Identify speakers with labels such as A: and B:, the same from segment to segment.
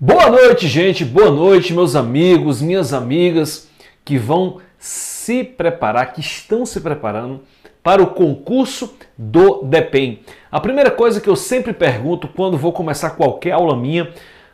A: Boa noite, gente. Boa noite, meus amigos, minhas amigas que vão se preparar, que estão se preparando para o concurso do DEPEN. A primeira coisa que eu sempre pergunto quando vou começar qualquer aula minha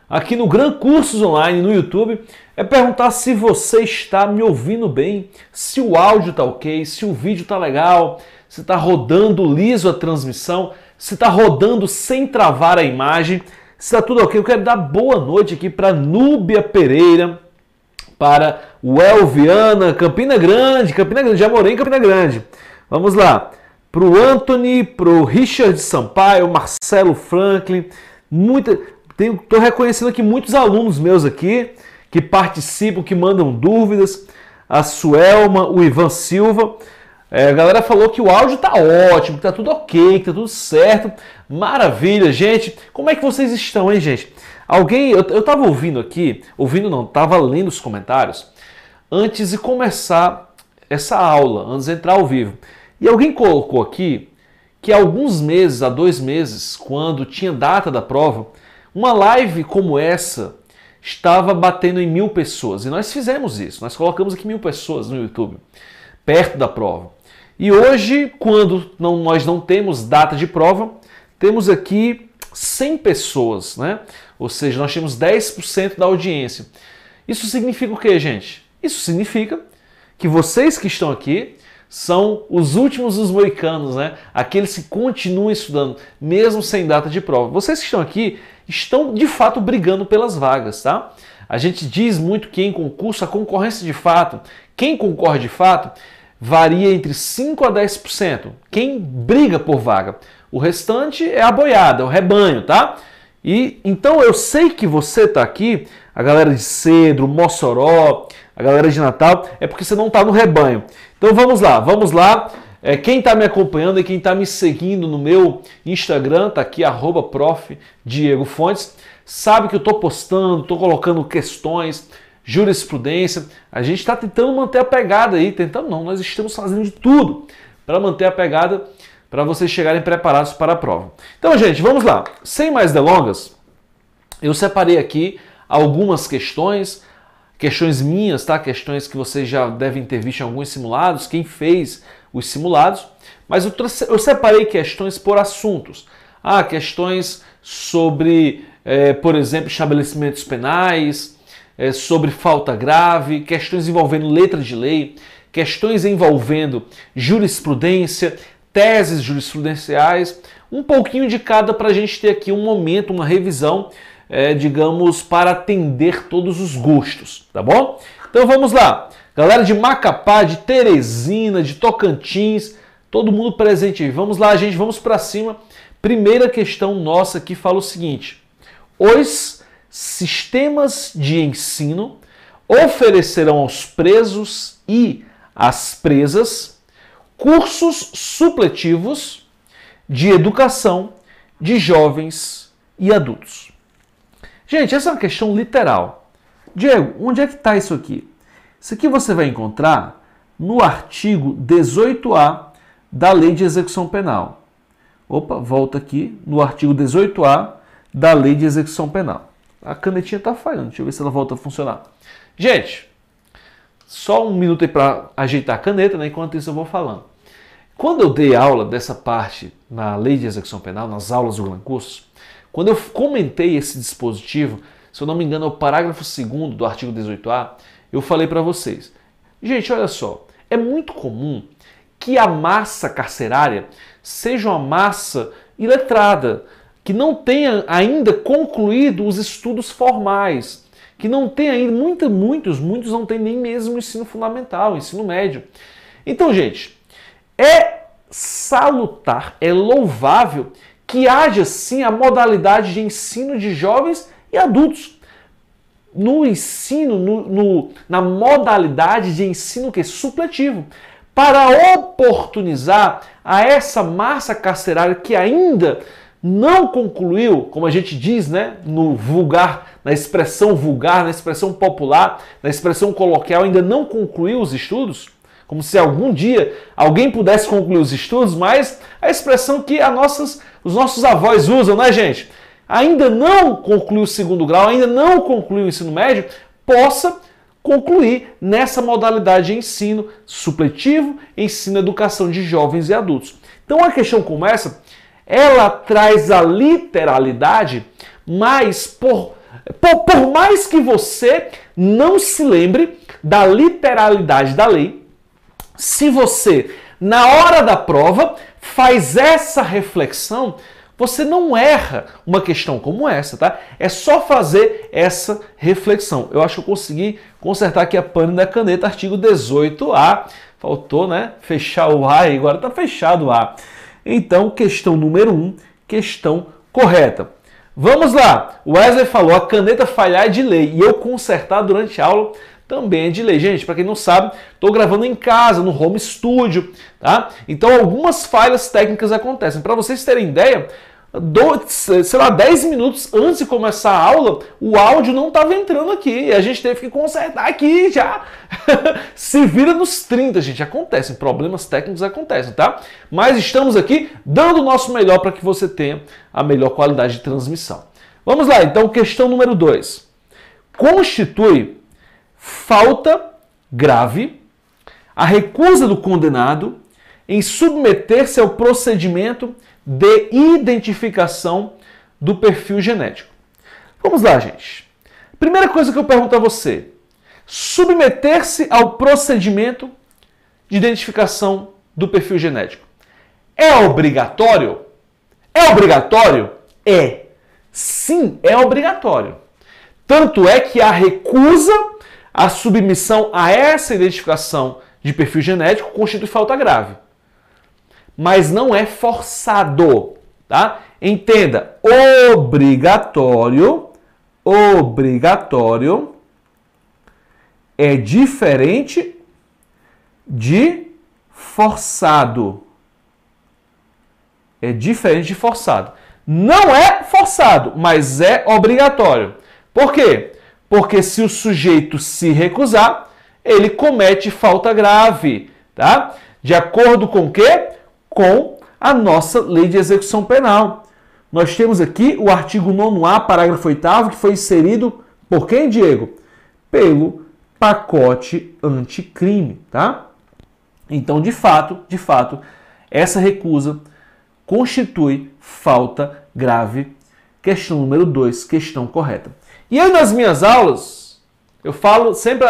A: aqui no Gran Cursos Online no YouTube é perguntar se você está me ouvindo bem, se o áudio tá OK, se o vídeo tá legal, se tá rodando liso a transmissão, se tá rodando sem travar a imagem Está tudo ok? Eu quero dar boa noite aqui para Núbia Pereira, para o Elviana, Campina Grande, Campina Grande, já morei em Campina Grande. Vamos lá. Para o Anthony, para o Richard Sampaio, Marcelo Franklin, muita. Estou reconhecendo aqui muitos alunos meus aqui que participam, que mandam dúvidas. A Suelma, o Ivan Silva. É, a galera falou que o áudio tá ótimo, que tá tudo ok, que tá tudo certo. Maravilha, gente. Como é que vocês estão, hein, gente? Alguém, eu, eu tava ouvindo aqui, ouvindo não, tava lendo os comentários antes de começar essa aula, antes de entrar ao vivo. E alguém colocou aqui que há alguns meses, há dois meses, quando tinha data da prova, uma live como essa estava batendo em mil pessoas. E nós fizemos isso, nós colocamos aqui mil pessoas no YouTube, perto da prova. E hoje, quando não, nós não temos data de prova, temos aqui 100 pessoas, né? Ou seja, nós temos 10% da audiência. Isso significa o que, gente? Isso significa que vocês que estão aqui são os últimos dos moicanos, né? Aqueles que continuam estudando, mesmo sem data de prova. Vocês que estão aqui estão de fato brigando pelas vagas, tá? A gente diz muito que em concurso a concorrência de fato, quem concorre de fato, varia entre 5 a 10%. Quem briga por vaga. O restante é a boiada, o rebanho, tá? E então eu sei que você tá aqui, a galera de Cedro, Mossoró, a galera de Natal, é porque você não tá no rebanho. Então vamos lá, vamos lá. É, quem está me acompanhando e quem está me seguindo no meu Instagram, tá aqui, @profdiegofontes, sabe que eu estou postando, estou colocando questões, jurisprudência. A gente está tentando manter a pegada aí, tentando não, nós estamos fazendo de tudo para manter a pegada para vocês chegarem preparados para a prova. Então, gente, vamos lá. Sem mais delongas, eu separei aqui algumas questões, questões minhas, tá? Questões que vocês já devem ter visto em alguns simulados, quem fez os simulados, mas eu, eu separei questões por assuntos. Ah, questões sobre, eh, por exemplo, estabelecimentos penais, é, sobre falta grave, questões envolvendo letra de lei, questões envolvendo jurisprudência, teses jurisprudenciais, um pouquinho de cada para a gente ter aqui um momento, uma revisão, é, digamos, para atender todos os gostos, tá bom? Então vamos lá. Galera de Macapá, de Teresina, de Tocantins, todo mundo presente aí. Vamos lá, gente, vamos para cima. Primeira questão nossa que fala o seguinte: Os sistemas de ensino oferecerão aos presos e às presas cursos supletivos de educação de jovens e adultos. Gente, essa é uma questão literal. Diego, onde é que está isso aqui? Isso aqui você vai encontrar no artigo 18A da Lei de Execução Penal. Opa, volta aqui no artigo 18A da Lei de Execução Penal a canetinha está falhando. Deixa eu ver se ela volta a funcionar. Gente, só um minuto aí para ajeitar a caneta, né? Enquanto isso eu vou falando. Quando eu dei aula dessa parte na lei de execução penal, nas aulas do Gran quando eu comentei esse dispositivo, se eu não me engano, é o parágrafo 2 do artigo 18A, eu falei para vocês. Gente, olha só, é muito comum que a massa carcerária seja uma massa iletrada, que não tenha ainda concluído os estudos formais, que não tem ainda, muita, muitos, muitos não têm nem mesmo ensino fundamental, ensino médio. Então, gente, é salutar, é louvável que haja sim a modalidade de ensino de jovens e adultos. No ensino, no, no, na modalidade de ensino que é supletivo, para oportunizar a essa massa carcerária que ainda não concluiu, como a gente diz, né, no vulgar, na expressão vulgar, na expressão popular, na expressão coloquial, ainda não concluiu os estudos? Como se algum dia alguém pudesse concluir os estudos, mas a expressão que a nossas, os nossos avós usam, né, gente? Ainda não concluiu o segundo grau, ainda não concluiu o ensino médio, possa concluir nessa modalidade de ensino supletivo, ensino educação de jovens e adultos. Então a questão começa ela traz a literalidade, mas por, por, por mais que você não se lembre da literalidade da lei, se você, na hora da prova, faz essa reflexão, você não erra uma questão como essa, tá? É só fazer essa reflexão. Eu acho que eu consegui consertar aqui a pane da caneta, artigo 18A. Faltou, né? Fechar o A aí, agora tá fechado o A. Então, questão número 1, um, questão correta. Vamos lá! Wesley falou: a caneta falhar é de lei e eu consertar durante a aula também é de lei. Gente, para quem não sabe, estou gravando em casa, no home studio, tá? Então algumas falhas técnicas acontecem. Para vocês terem ideia, dois, sei lá, 10 minutos antes de começar a aula, o áudio não estava entrando aqui. a gente teve que consertar aqui já. Se vira nos 30, gente. Acontecem, problemas técnicos acontecem, tá? Mas estamos aqui dando o nosso melhor para que você tenha a melhor qualidade de transmissão. Vamos lá, então, questão número 2. Constitui falta grave a recusa do condenado em submeter-se ao procedimento de identificação do perfil genético. Vamos lá, gente. Primeira coisa que eu pergunto a você: submeter-se ao procedimento de identificação do perfil genético é obrigatório? É obrigatório? É. Sim, é obrigatório. Tanto é que a recusa a submissão a essa identificação de perfil genético constitui falta grave mas não é forçado, tá? Entenda, obrigatório, obrigatório é diferente de forçado. É diferente de forçado. Não é forçado, mas é obrigatório. Por quê? Porque se o sujeito se recusar, ele comete falta grave, tá? De acordo com o quê? com a nossa lei de execução penal. Nós temos aqui o artigo 9A, parágrafo 8, que foi inserido por quem, Diego? Pelo pacote anticrime, tá? Então, de fato, de fato, essa recusa constitui falta grave. Questão número 2, questão correta. E eu nas minhas aulas, eu falo sempre,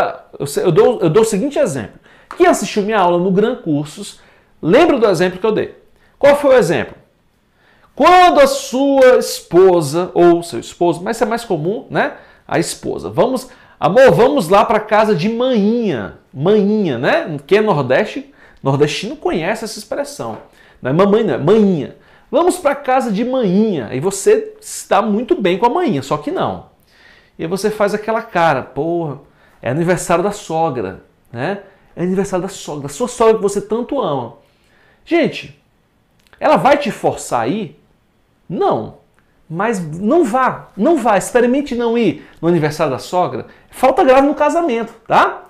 A: eu dou, eu dou o seguinte exemplo. Quem assistiu minha aula no Gran Cursos Lembra do exemplo que eu dei? Qual foi o exemplo? Quando a sua esposa ou seu esposo, mas isso é mais comum, né? A esposa. Vamos, amor, vamos lá para casa de manhinha. Manhinha, né? Que é Nordeste, nordestino conhece essa expressão. Não é mamãe, não é manhinha. Vamos para casa de manhinha. E você está muito bem com a manhinha, só que não. E você faz aquela cara, porra, é aniversário da sogra, né? É aniversário da sogra, da sua sogra que você tanto ama. Gente, ela vai te forçar a ir? Não. Mas não vá, não vá, experimente não ir no aniversário da sogra. Falta grave no casamento, tá?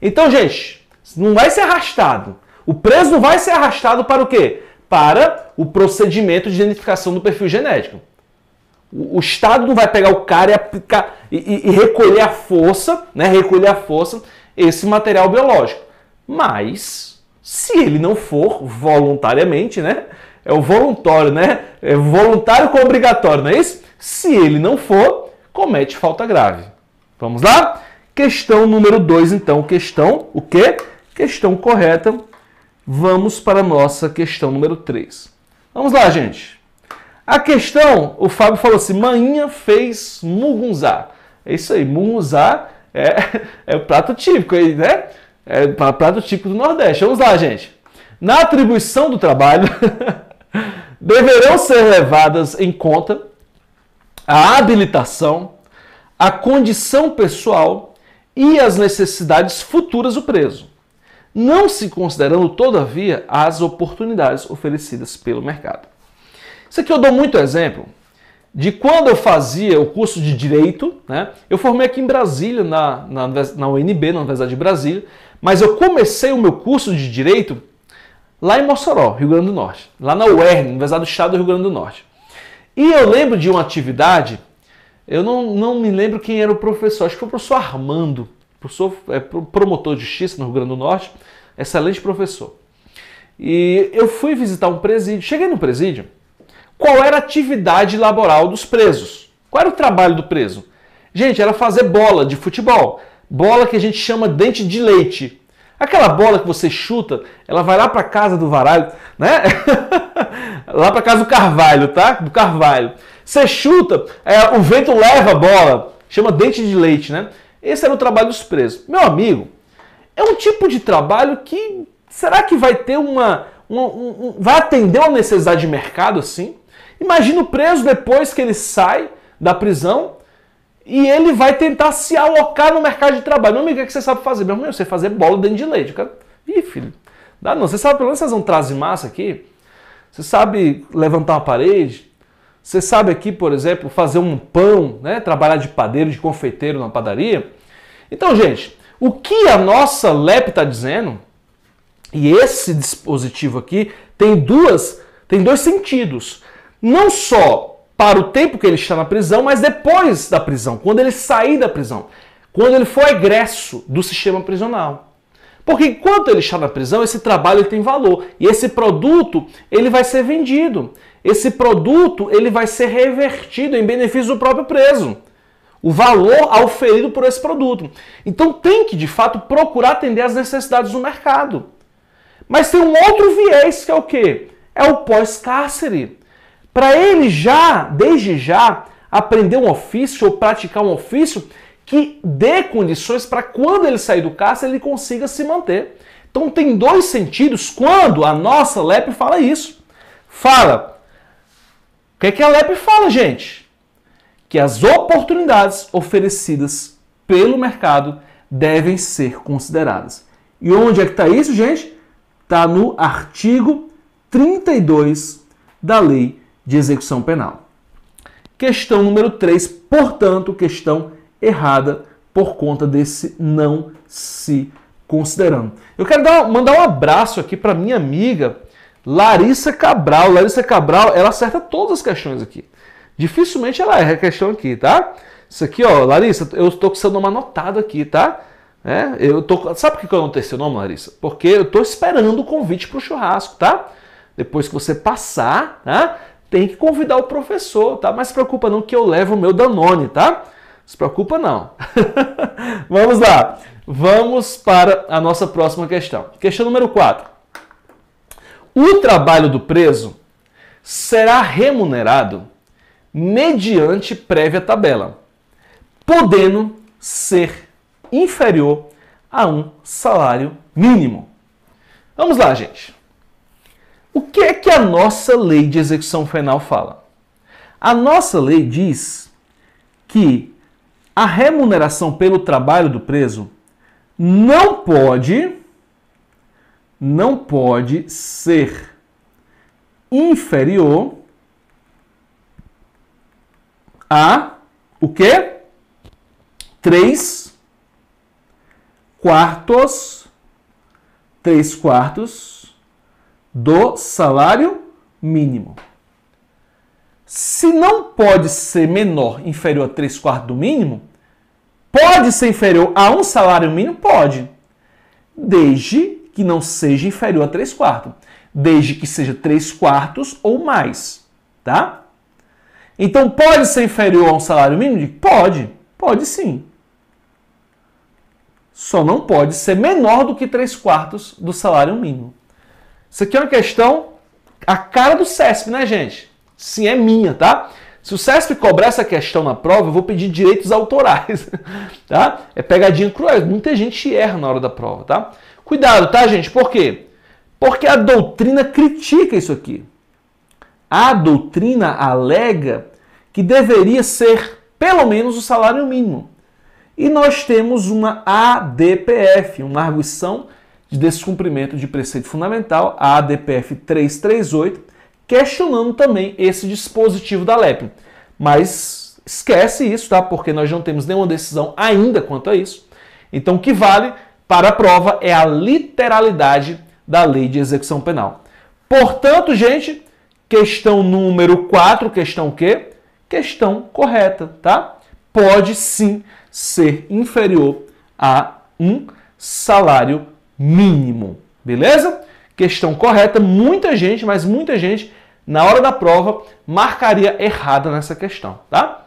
A: Então, gente, não vai ser arrastado. O preso não vai ser arrastado para o quê? Para o procedimento de identificação do perfil genético. O, o Estado não vai pegar o cara e aplicar e, e, e recolher a força, né? Recolher a força esse material biológico. Mas se ele não for voluntariamente, né? É o voluntório, né? É voluntário com obrigatório, não é isso? Se ele não for, comete falta grave. Vamos lá? Questão número 2, então, questão o quê? Questão correta. Vamos para a nossa questão número 3. Vamos lá, gente. A questão, o Fábio falou assim: "Manhinha fez mugunzá". É isso aí, mugunzá é, é o prato típico aí, né? É para prato típico do Nordeste. Vamos lá, gente. Na atribuição do trabalho, deverão ser levadas em conta a habilitação, a condição pessoal e as necessidades futuras do preso, não se considerando, todavia, as oportunidades oferecidas pelo mercado. Isso aqui eu dou muito exemplo de quando eu fazia o curso de Direito, né? Eu formei aqui em Brasília, na, na, na UNB, na Universidade de Brasília, mas eu comecei o meu curso de direito lá em Mossoró, Rio Grande do Norte, lá na UERN, Universidade do Estado do Rio Grande do Norte. E eu lembro de uma atividade, eu não, não me lembro quem era o professor, acho que foi o professor Armando, professor, é, promotor de justiça no Rio Grande do Norte, excelente professor. E eu fui visitar um presídio, cheguei no presídio, qual era a atividade laboral dos presos? Qual era o trabalho do preso? Gente, era fazer bola de futebol bola que a gente chama dente de leite. Aquela bola que você chuta, ela vai lá para casa do Varalho, né? lá para casa do Carvalho, tá? Do Carvalho. Você chuta, é, o vento leva a bola, chama dente de leite, né? Esse era o trabalho dos presos. Meu amigo, é um tipo de trabalho que será que vai ter uma, uma um, um, vai atender uma necessidade de mercado assim? Imagina o preso depois que ele sai da prisão, e ele vai tentar se alocar no mercado de trabalho. Meu amigo, o que é você sabe fazer? Meu amigo, você fazer bola dentro de leite. Cara, ih, filho, dá não. Você sabe pelo menos fazer um traze massa aqui? Você sabe levantar uma parede? Você sabe aqui, por exemplo, fazer um pão, né? Trabalhar de padeiro, de confeiteiro na padaria? Então, gente, o que a nossa LEP está dizendo, e esse dispositivo aqui, tem duas, tem dois sentidos. Não só para o tempo que ele está na prisão, mas depois da prisão, quando ele sair da prisão, quando ele for egresso do sistema prisional. Porque enquanto ele está na prisão, esse trabalho tem valor e esse produto ele vai ser vendido. Esse produto ele vai ser revertido em benefício do próprio preso. O valor auferido por esse produto. Então tem que, de fato, procurar atender às necessidades do mercado. Mas tem um outro viés que é o quê? É o pós-cárcere para ele já, desde já, aprender um ofício ou praticar um ofício que dê condições para quando ele sair do cárcere ele consiga se manter. Então tem dois sentidos quando a nossa LEP fala isso. Fala. O que, é que a LEP fala, gente? Que as oportunidades oferecidas pelo mercado devem ser consideradas. E onde é que está isso, gente? Está no artigo 32 da Lei de execução penal. Questão número 3, portanto, questão errada por conta desse não se considerando. Eu quero dar, mandar um abraço aqui para minha amiga Larissa Cabral. Larissa Cabral, ela acerta todas as questões aqui. Dificilmente ela erra a questão aqui, tá? Isso aqui, ó, Larissa, eu estou com seu nome anotado aqui, tá? É, eu tô, sabe por que eu anotei seu nome, Larissa? Porque eu estou esperando o convite para o churrasco, tá? Depois que você passar, tá? tem que convidar o professor, tá? Mas se preocupa não que eu levo o meu Danone, tá? Se preocupa não. Vamos lá. Vamos para a nossa próxima questão. Questão número 4. O trabalho do preso será remunerado mediante prévia tabela, podendo ser inferior a um salário mínimo. Vamos lá, gente. O que é que a nossa lei de execução penal fala? A nossa lei diz que a remuneração pelo trabalho do preso não pode não pode ser inferior a o quê? Três quartos três quartos do salário mínimo. Se não pode ser menor, inferior a 3 quartos do mínimo, pode ser inferior a um salário mínimo? Pode. Desde que não seja inferior a 3 quartos. Desde que seja 3 quartos ou mais. Tá? Então pode ser inferior a um salário mínimo? Pode. Pode sim. Só não pode ser menor do que 3 quartos do salário mínimo. Isso aqui é uma questão, a cara do CESP, né, gente? Sim, é minha, tá? Se o CESP cobrar essa questão na prova, eu vou pedir direitos autorais, tá? É pegadinha cruel. Muita gente erra na hora da prova, tá? Cuidado, tá, gente? Por quê? Porque a doutrina critica isso aqui. A doutrina alega que deveria ser pelo menos o salário mínimo. E nós temos uma ADPF, uma arguição de descumprimento de preceito fundamental, a ADPF 338, questionando também esse dispositivo da LEP. Mas esquece isso, tá? Porque nós não temos nenhuma decisão ainda quanto a isso. Então, o que vale para a prova é a literalidade da lei de execução penal. Portanto, gente, questão número 4, questão o quê? Questão correta, tá? Pode sim ser inferior a um salário mínimo. Beleza? Questão correta. Muita gente, mas muita gente, na hora da prova, marcaria errada nessa questão, tá?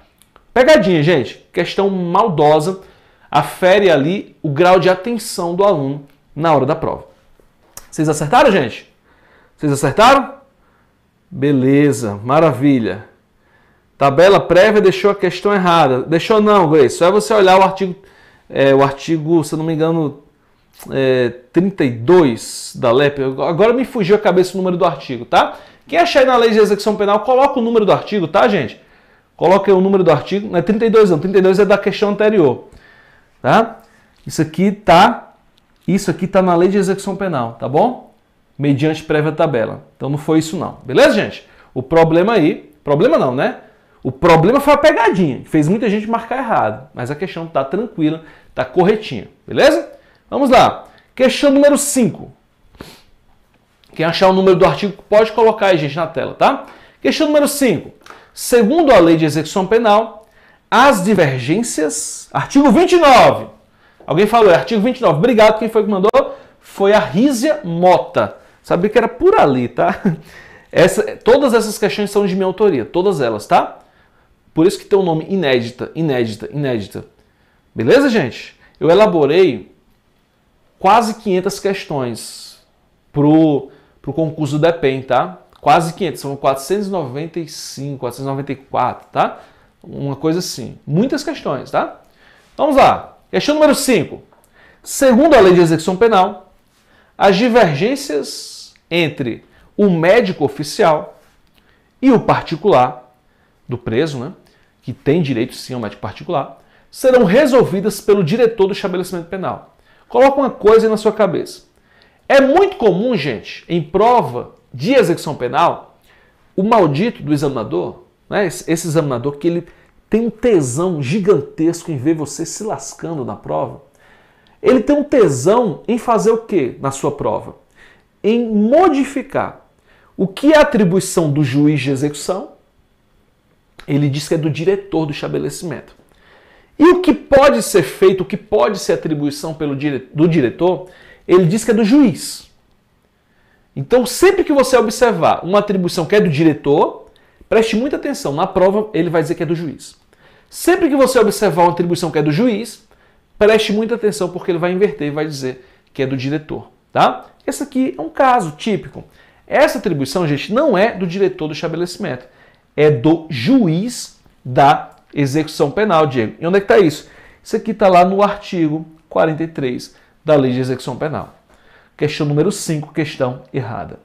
A: Pegadinha, gente. Questão maldosa. Afere ali o grau de atenção do aluno na hora da prova. Vocês acertaram, gente? Vocês acertaram? Beleza, maravilha. Tabela prévia deixou a questão errada. Deixou não, Grace. Só é você olhar o artigo, é, o artigo, se eu não me engano, é, 32 da LEP, agora me fugiu a cabeça o número do artigo, tá? Quem achar aí na lei de execução penal, coloca o número do artigo, tá, gente? Coloca o número do artigo, não é 32 não, 32 é da questão anterior, tá? Isso aqui tá, isso aqui tá na lei de execução penal, tá bom? Mediante prévia tabela. Então não foi isso não, beleza, gente? O problema aí, problema não, né? O problema foi a pegadinha, fez muita gente marcar errado, mas a questão tá tranquila, tá corretinha, beleza? Vamos lá. Questão número 5. Quem achar o número do artigo pode colocar aí, gente, na tela, tá? Questão número 5. Segundo a lei de execução penal, as divergências. Artigo 29. Alguém falou, é artigo 29. Obrigado, quem foi que mandou? Foi a Rízia Mota. Sabia que era por ali, tá? Essa, todas essas questões são de minha autoria, todas elas, tá? Por isso que tem o um nome inédita, inédita, inédita. Beleza, gente? Eu elaborei quase 500 questões pro, pro concurso do DEPEN, tá? Quase 500, são 495, 494, tá? Uma coisa assim. Muitas questões, tá? Vamos lá. Questão número 5. Segundo a lei de execução penal, as divergências entre o médico oficial e o particular do preso, né, que tem direito sim ao médico particular, serão resolvidas pelo diretor do estabelecimento penal. Coloca uma coisa na sua cabeça. É muito comum, gente, em prova de execução penal, o maldito do examinador, né, esse examinador que ele tem um tesão gigantesco em ver você se lascando na prova, ele tem um tesão em fazer o que na sua prova? Em modificar o que é atribuição do juiz de execução, ele diz que é do diretor do estabelecimento. E o que pode ser feito, o que pode ser atribuição pelo dire... do diretor, ele diz que é do juiz. Então, sempre que você observar uma atribuição que é do diretor, preste muita atenção. Na prova, ele vai dizer que é do juiz. Sempre que você observar uma atribuição que é do juiz, preste muita atenção, porque ele vai inverter e vai dizer que é do diretor. Tá? Esse aqui é um caso típico. Essa atribuição, gente, não é do diretor do estabelecimento, é do juiz da execução penal, Diego. E onde é que está isso? Isso aqui está lá no artigo 43 da Lei de Execução Penal. Questão número 5, questão errada.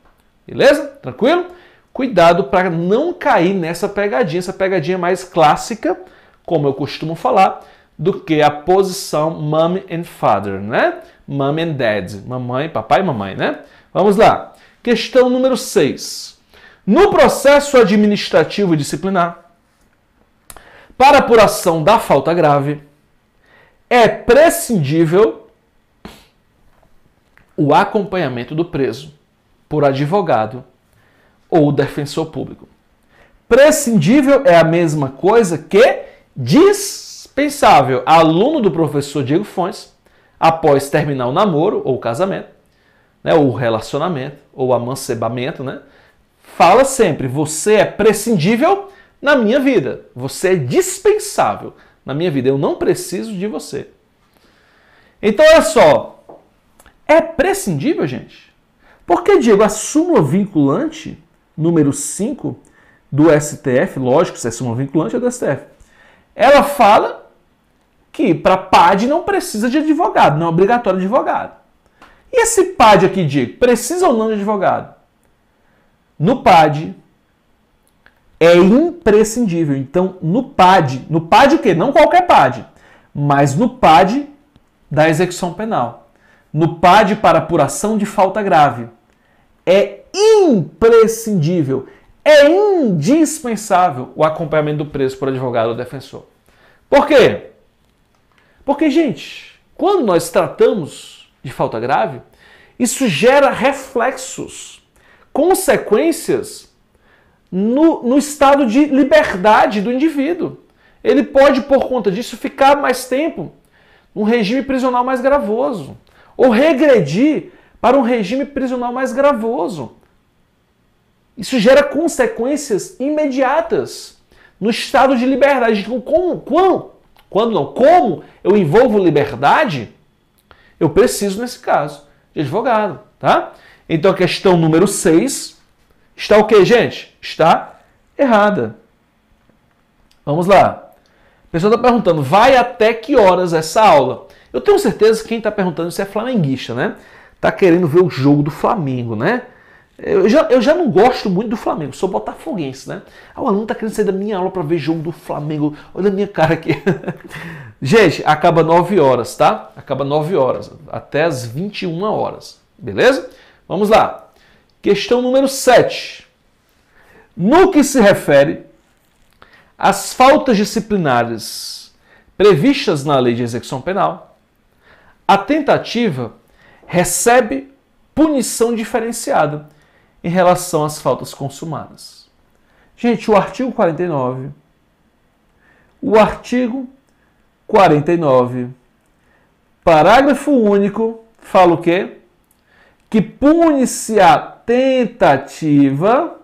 A: Beleza? Tranquilo? Cuidado para não cair nessa pegadinha, essa pegadinha é mais clássica, como eu costumo falar, do que a posição mom and father, né? Mom and dad, mamãe, papai e mamãe, né? Vamos lá. Questão número 6. No processo administrativo e disciplinar, para apuração da falta grave, é prescindível o acompanhamento do preso por advogado ou defensor público. Prescindível é a mesma coisa que dispensável. Aluno do professor Diego Fontes, após terminar o namoro ou o casamento, né, ou o relacionamento, ou o amancebamento, né, fala sempre: você é prescindível na minha vida. Você é dispensável na minha vida. Eu não preciso de você. Então, olha só. É prescindível, gente? Porque, Diego, a súmula vinculante número 5 do STF, lógico, se é súmula vinculante é do STF, ela fala que para PAD não precisa de advogado, não é obrigatório advogado. E esse PAD aqui, Diego, precisa ou não de advogado? No PAD, é imprescindível. Então, no PAD, no PAD o quê? Não qualquer PAD, mas no PAD da execução penal, no PAD para apuração de falta grave. É imprescindível, é indispensável o acompanhamento do preso por advogado ou defensor. Por quê? Porque, gente, quando nós tratamos de falta grave, isso gera reflexos, consequências no, no estado de liberdade do indivíduo. Ele pode, por conta disso, ficar mais tempo num regime prisional mais gravoso ou regredir para um regime prisional mais gravoso. Isso gera consequências imediatas no estado de liberdade. Então, como, quando, quando não, como eu envolvo liberdade, eu preciso, nesse caso, de advogado, tá? Então, a questão número 6 está o que, gente? está errada. Vamos lá. A pessoa está perguntando, vai até que horas essa aula? Eu tenho certeza que quem está perguntando isso é flamenguista, né? Está querendo ver o jogo do Flamengo, né? Eu já, eu já não gosto muito do Flamengo, sou botafoguense, né? Ah, o aluno está querendo sair da minha aula para ver jogo do Flamengo. Olha a minha cara aqui. Gente, acaba 9 horas, tá? Acaba 9 horas, até as 21 horas, beleza? Vamos lá. Questão número 7. No que se refere às faltas disciplinares previstas na lei de execução penal, a tentativa recebe punição diferenciada em relação às faltas consumadas. Gente, o artigo 49, o artigo 49, parágrafo único, fala o quê? Que pune-se a tentativa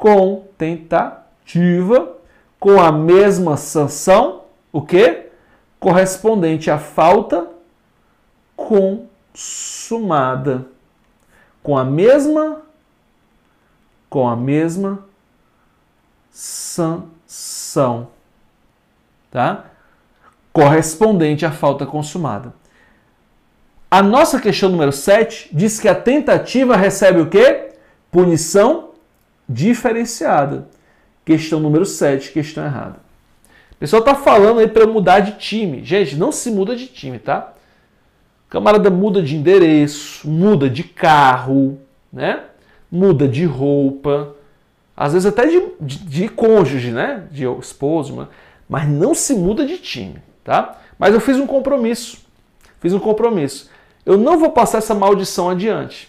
A: com tentativa com a mesma sanção, o que? Correspondente à falta consumada. Com a mesma com a mesma sanção, tá? Correspondente à falta consumada. A nossa questão número 7 diz que a tentativa recebe o quê? Punição diferenciada. Questão número 7, questão errada. O pessoal tá falando aí para mudar de time. Gente, não se muda de time, tá? O camarada muda de endereço, muda de carro, né? Muda de roupa, às vezes até de, de, de cônjuge, né? De esposo, mas não se muda de time, tá? Mas eu fiz um compromisso. Fiz um compromisso. Eu não vou passar essa maldição adiante.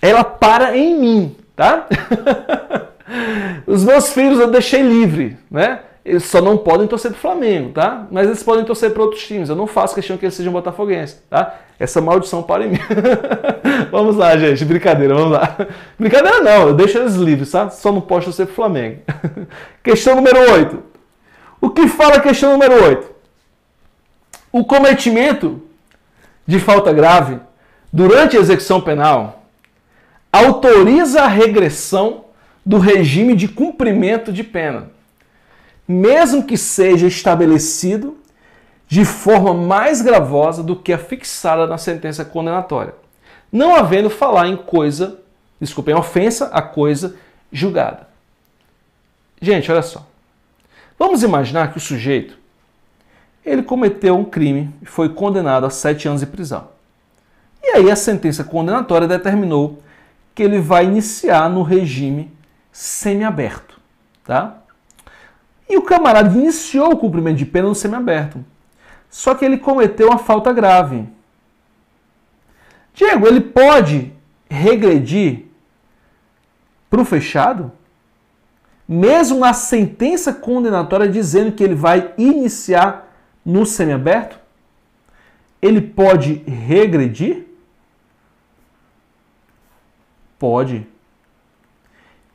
A: Ela para em mim, tá? Os meus filhos eu deixei livre, né? Eles só não podem torcer pro Flamengo, tá? Mas eles podem torcer para outros times. Eu não faço questão que eles sejam botafoguenses, tá? Essa maldição para em mim. vamos lá, gente. Brincadeira, vamos lá. Brincadeira não, eu deixo eles livres, tá? Só não posso torcer pro Flamengo. questão número 8. O que fala a questão número 8? O cometimento de falta grave durante a execução penal autoriza a regressão do regime de cumprimento de pena, mesmo que seja estabelecido de forma mais gravosa do que a fixada na sentença condenatória, não havendo falar em coisa, desculpem, ofensa a coisa julgada. Gente, olha só. Vamos imaginar que o sujeito ele cometeu um crime e foi condenado a sete anos de prisão. E aí a sentença condenatória determinou que ele vai iniciar no regime semiaberto, tá? E o camarada iniciou o cumprimento de pena no semiaberto. Só que ele cometeu uma falta grave. Diego, ele pode regredir para o fechado? Mesmo a sentença condenatória dizendo que ele vai iniciar no semiaberto? Ele pode regredir? Pode.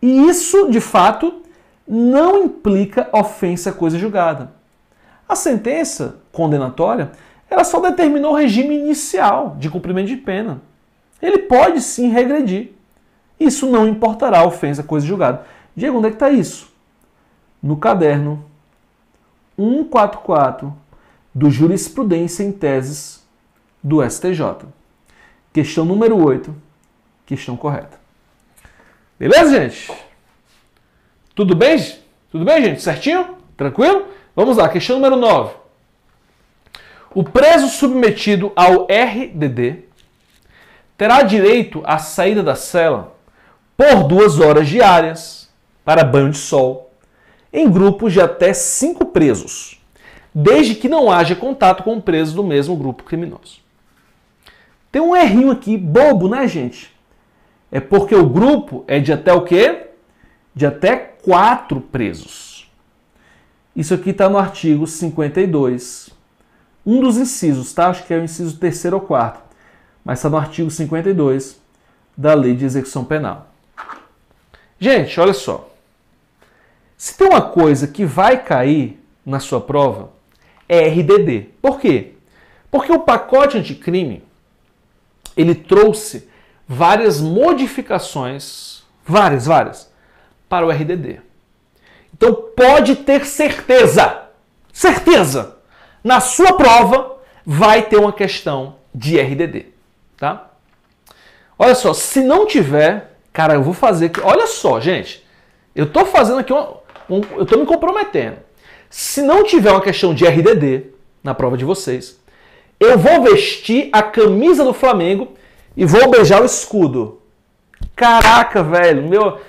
A: E isso, de fato, não implica ofensa à coisa julgada. A sentença condenatória, ela só determinou o regime inicial de cumprimento de pena. Ele pode sim regredir. Isso não importará a ofensa à coisa julgada. Diego, onde é que está isso? No caderno 144 do Jurisprudência em Teses do STJ. Questão número 8 que estão corretas. Beleza, gente? Tudo bem? Tudo bem, gente? Certinho? Tranquilo? Vamos lá, questão número 9. O preso submetido ao RDD terá direito à saída da cela por duas horas diárias para banho de sol em grupos de até cinco presos, desde que não haja contato com o preso do mesmo grupo criminoso. Tem um errinho aqui, bobo, né, gente? É porque o grupo é de até o quê? De até quatro presos. Isso aqui está no artigo 52. Um dos incisos, tá? Acho que é o inciso terceiro ou quarto. Mas está no artigo 52 da Lei de Execução Penal. Gente, olha só. Se tem uma coisa que vai cair na sua prova, é RDD. Por quê? Porque o pacote anticrime ele trouxe várias modificações, várias, várias, para o RDD. Então pode ter certeza, certeza, na sua prova vai ter uma questão de RDD, tá? Olha só, se não tiver, cara, eu vou fazer aqui. Olha só, gente, eu tô fazendo aqui uma, um, eu tô me comprometendo. Se não tiver uma questão de RDD na prova de vocês, eu vou vestir a camisa do Flamengo e vou beijar o escudo. Caraca, velho, meu.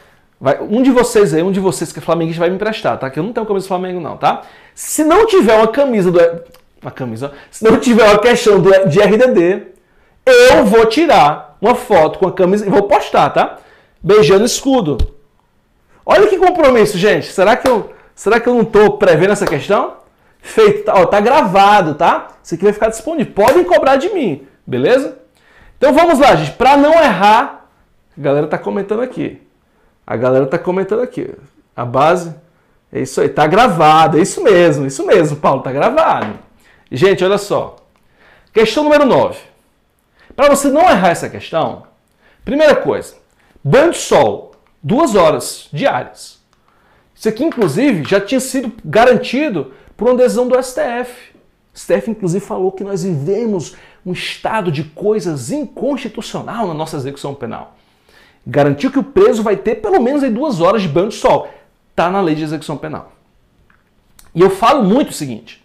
A: Vai, um de vocês aí, um de vocês que é flamenguista vai me emprestar, tá? Que eu não tenho camisa do Flamengo, não, tá? Se não tiver uma camisa do. Uma camisa. Se não tiver uma questão do, de RDD, eu vou tirar uma foto com a camisa e vou postar, tá? Beijando o escudo. Olha que compromisso, gente. Será que eu, será que eu não tô prevendo essa questão? Feito, tá, ó, tá gravado, tá? Isso aqui vai ficar disponível. Podem cobrar de mim, beleza? Então vamos lá, gente, para não errar, a galera tá comentando aqui. A galera tá comentando aqui. A base é isso aí, tá gravado, é isso mesmo, isso mesmo, Paulo, tá gravado. Gente, olha só. Questão número 9. Para você não errar essa questão, primeira coisa, banho de sol, duas horas diárias. Isso aqui, inclusive, já tinha sido garantido por uma decisão do STF. O STF, inclusive, falou que nós vivemos um estado de coisas inconstitucional na nossa execução penal. Garantiu que o preso vai ter pelo menos aí duas horas de banho de sol. Tá na lei de execução penal. E eu falo muito o seguinte,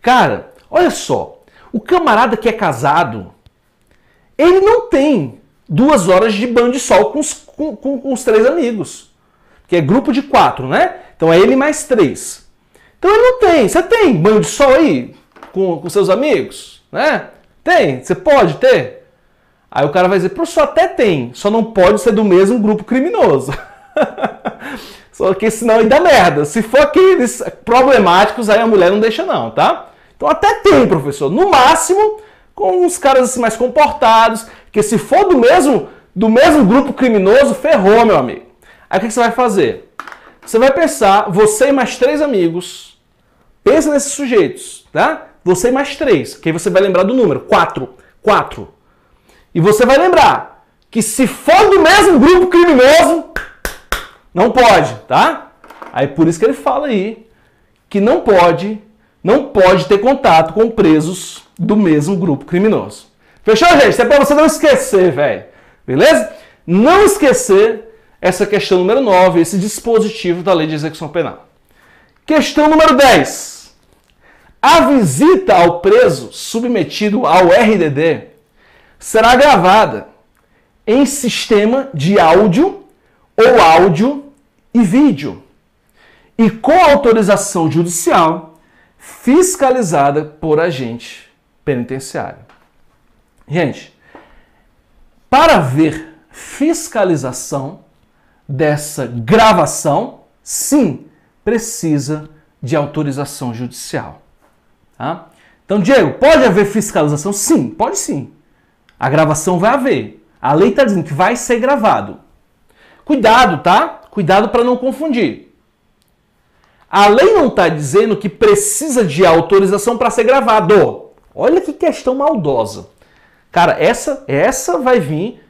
A: cara, olha só, o camarada que é casado, ele não tem duas horas de banho de sol com os, com, com, com os três amigos. Que é grupo de quatro, né? Então é ele mais três. Então ele não tem. Você tem banho de sol aí com, com seus amigos, né? Tem, você pode ter? Aí o cara vai dizer, professor, até tem, só não pode ser do mesmo grupo criminoso. só que senão aí dá merda. Se for aqueles problemáticos, aí a mulher não deixa não, tá? Então até tem, professor. No máximo, com uns caras assim, mais comportados, que se for do mesmo, do mesmo grupo criminoso, ferrou, meu amigo. Aí o que você vai fazer? Você vai pensar, você e mais três amigos, pensa nesses sujeitos, tá? Você mais três, que aí você vai lembrar do número. 4. 4. E você vai lembrar que se for do mesmo grupo criminoso, não pode, tá? Aí por isso que ele fala aí que não pode, não pode ter contato com presos do mesmo grupo criminoso. Fechou, gente? Isso é pra você não esquecer, velho. Beleza? Não esquecer essa questão número 9, esse dispositivo da lei de execução penal. Questão número 10. A visita ao preso submetido ao RDD será gravada em sistema de áudio ou áudio e vídeo e com autorização judicial fiscalizada por agente penitenciário. Gente, para ver fiscalização dessa gravação, sim, precisa de autorização judicial. Tá? Então, Diego, pode haver fiscalização? Sim, pode sim. A gravação vai haver. A lei está dizendo que vai ser gravado. Cuidado, tá? Cuidado para não confundir. A lei não está dizendo que precisa de autorização para ser gravado. Olha que questão maldosa. Cara, essa essa vai vir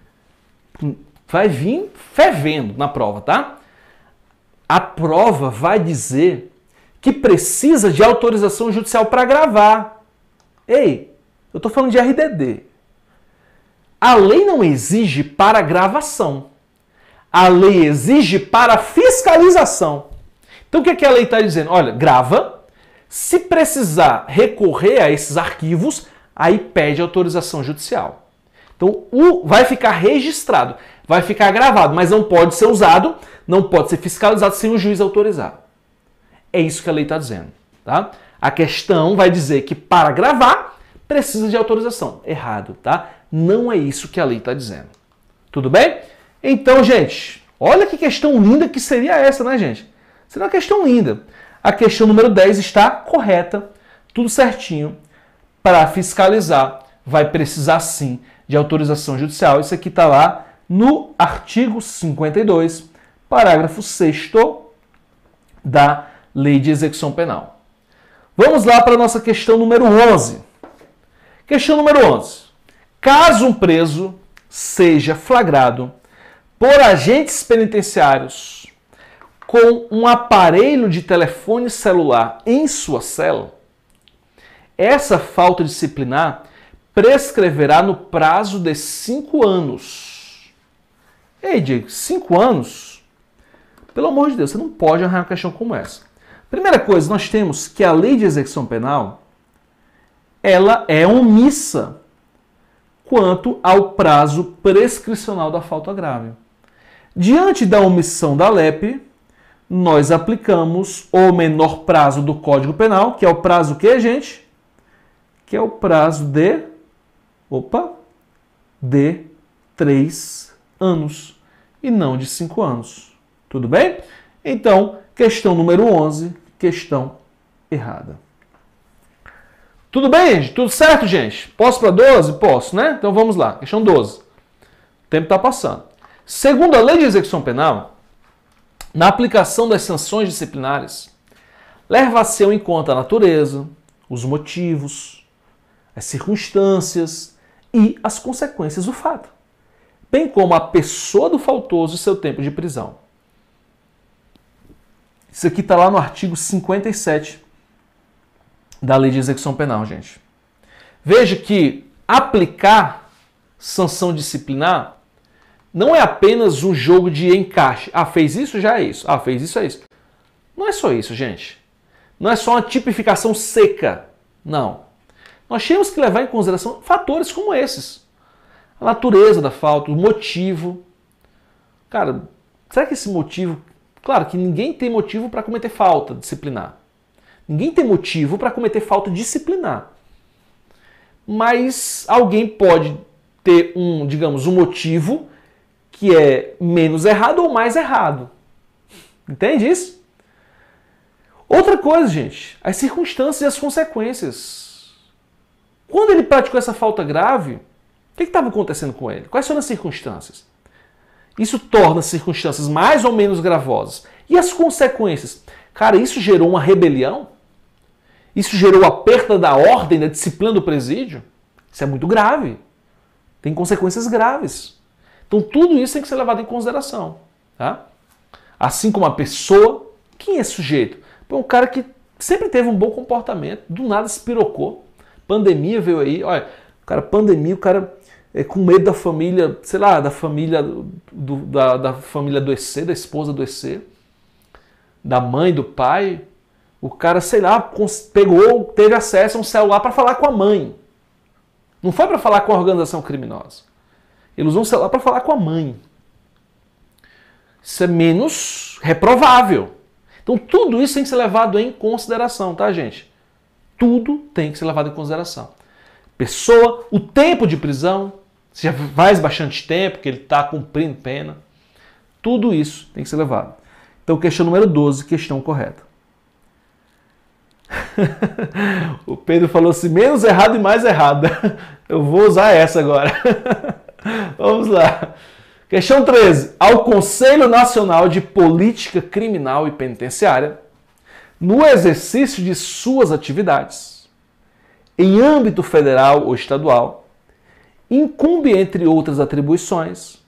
A: vai vir fervendo na prova, tá? A prova vai dizer que precisa de autorização judicial para gravar. Ei, eu estou falando de RDD. A lei não exige para gravação. A lei exige para fiscalização. Então o que, é que a lei está dizendo? Olha, grava. Se precisar recorrer a esses arquivos, aí pede autorização judicial. Então o vai ficar registrado, vai ficar gravado, mas não pode ser usado, não pode ser fiscalizado sem o juiz autorizar. É isso que a lei está dizendo. Tá? A questão vai dizer que para gravar precisa de autorização. Errado, tá? Não é isso que a lei está dizendo. Tudo bem? Então, gente, olha que questão linda que seria essa, né, gente? Seria é uma questão linda. A questão número 10 está correta, tudo certinho. Para fiscalizar, vai precisar sim de autorização judicial. Isso aqui está lá no artigo 52, parágrafo 6 da Lei de Execução Penal. Vamos lá para a nossa questão número 11. Questão número 11. Caso um preso seja flagrado por agentes penitenciários com um aparelho de telefone celular em sua cela, essa falta disciplinar prescreverá no prazo de cinco anos. Ei, Diego, cinco anos? Pelo amor de Deus, você não pode arranjar uma questão como essa. Primeira coisa, nós temos que a lei de execução penal ela é omissa quanto ao prazo prescricional da falta grave. Diante da omissão da LEP, nós aplicamos o menor prazo do Código Penal, que é o prazo que, gente? Que é o prazo de opa, de 3 anos e não de 5 anos. Tudo bem? Então, questão número 11, questão errada. Tudo bem, tudo certo, gente? Posso para 12? Posso, né? Então vamos lá. Questão 12. O tempo está passando. Segundo a lei de execução penal, na aplicação das sanções disciplinares, leva se em conta a natureza, os motivos, as circunstâncias e as consequências do fato, bem como a pessoa do faltoso e seu tempo de prisão. Isso aqui está lá no artigo 57 da Lei de Execução Penal, gente. Veja que aplicar sanção disciplinar não é apenas um jogo de encaixe. Ah, fez isso, já é isso. Ah, fez isso, é isso. Não é só isso, gente. Não é só uma tipificação seca. Não. Nós temos que levar em consideração fatores como esses. A natureza da falta, o motivo. Cara, será que esse motivo Claro que ninguém tem motivo para cometer falta disciplinar. Ninguém tem motivo para cometer falta disciplinar. Mas alguém pode ter um, digamos, um motivo que é menos errado ou mais errado. Entende isso? Outra coisa, gente, as circunstâncias e as consequências. Quando ele praticou essa falta grave, o que estava acontecendo com ele? Quais foram as circunstâncias? Isso torna as circunstâncias mais ou menos gravosas. E as consequências? Cara, isso gerou uma rebelião? Isso gerou a perda da ordem, da disciplina do presídio? Isso é muito grave. Tem consequências graves. Então tudo isso tem que ser levado em consideração. Tá? Assim como a pessoa, quem é sujeito? Pô, é um cara que sempre teve um bom comportamento, do nada se pirocou. Pandemia veio aí, olha, o cara, pandemia, o cara é, com medo da família, sei lá, da família do, da, da família adoecer, da esposa adoecer, da mãe, do pai. O cara, sei lá, pegou, teve acesso a um celular para falar com a mãe. Não foi para falar com a organização criminosa. Ele usou um celular para falar com a mãe. Isso é menos reprovável. Então tudo isso tem que ser levado em consideração, tá, gente? Tudo tem que ser levado em consideração. Pessoa, o tempo de prisão, se já faz bastante tempo que ele está cumprindo pena. Tudo isso tem que ser levado. Então, questão número 12, questão correta. o Pedro falou assim: menos errado e mais errada. Eu vou usar essa agora. Vamos lá. Questão 13. Ao Conselho Nacional de Política Criminal e Penitenciária, no exercício de suas atividades, em âmbito federal ou estadual, incumbe, entre outras atribuições,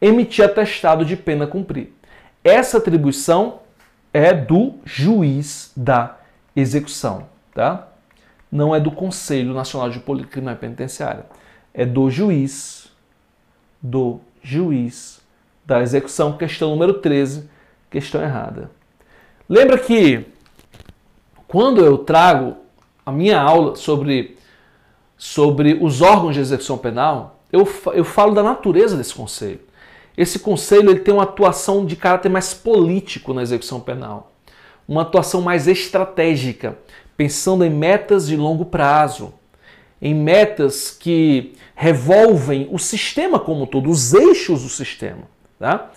A: emitir atestado de pena cumprir. Essa atribuição é do juiz da execução, tá? Não é do Conselho Nacional de Política e Penitenciária. É do juiz, do juiz da execução, questão número 13, questão errada. Lembra que quando eu trago a minha aula sobre sobre os órgãos de execução penal, eu, eu falo da natureza desse conselho. Esse conselho ele tem uma atuação de caráter mais político na execução penal, uma atuação mais estratégica, pensando em metas de longo prazo, em metas que revolvem o sistema como um todo, os eixos do sistema. Tá?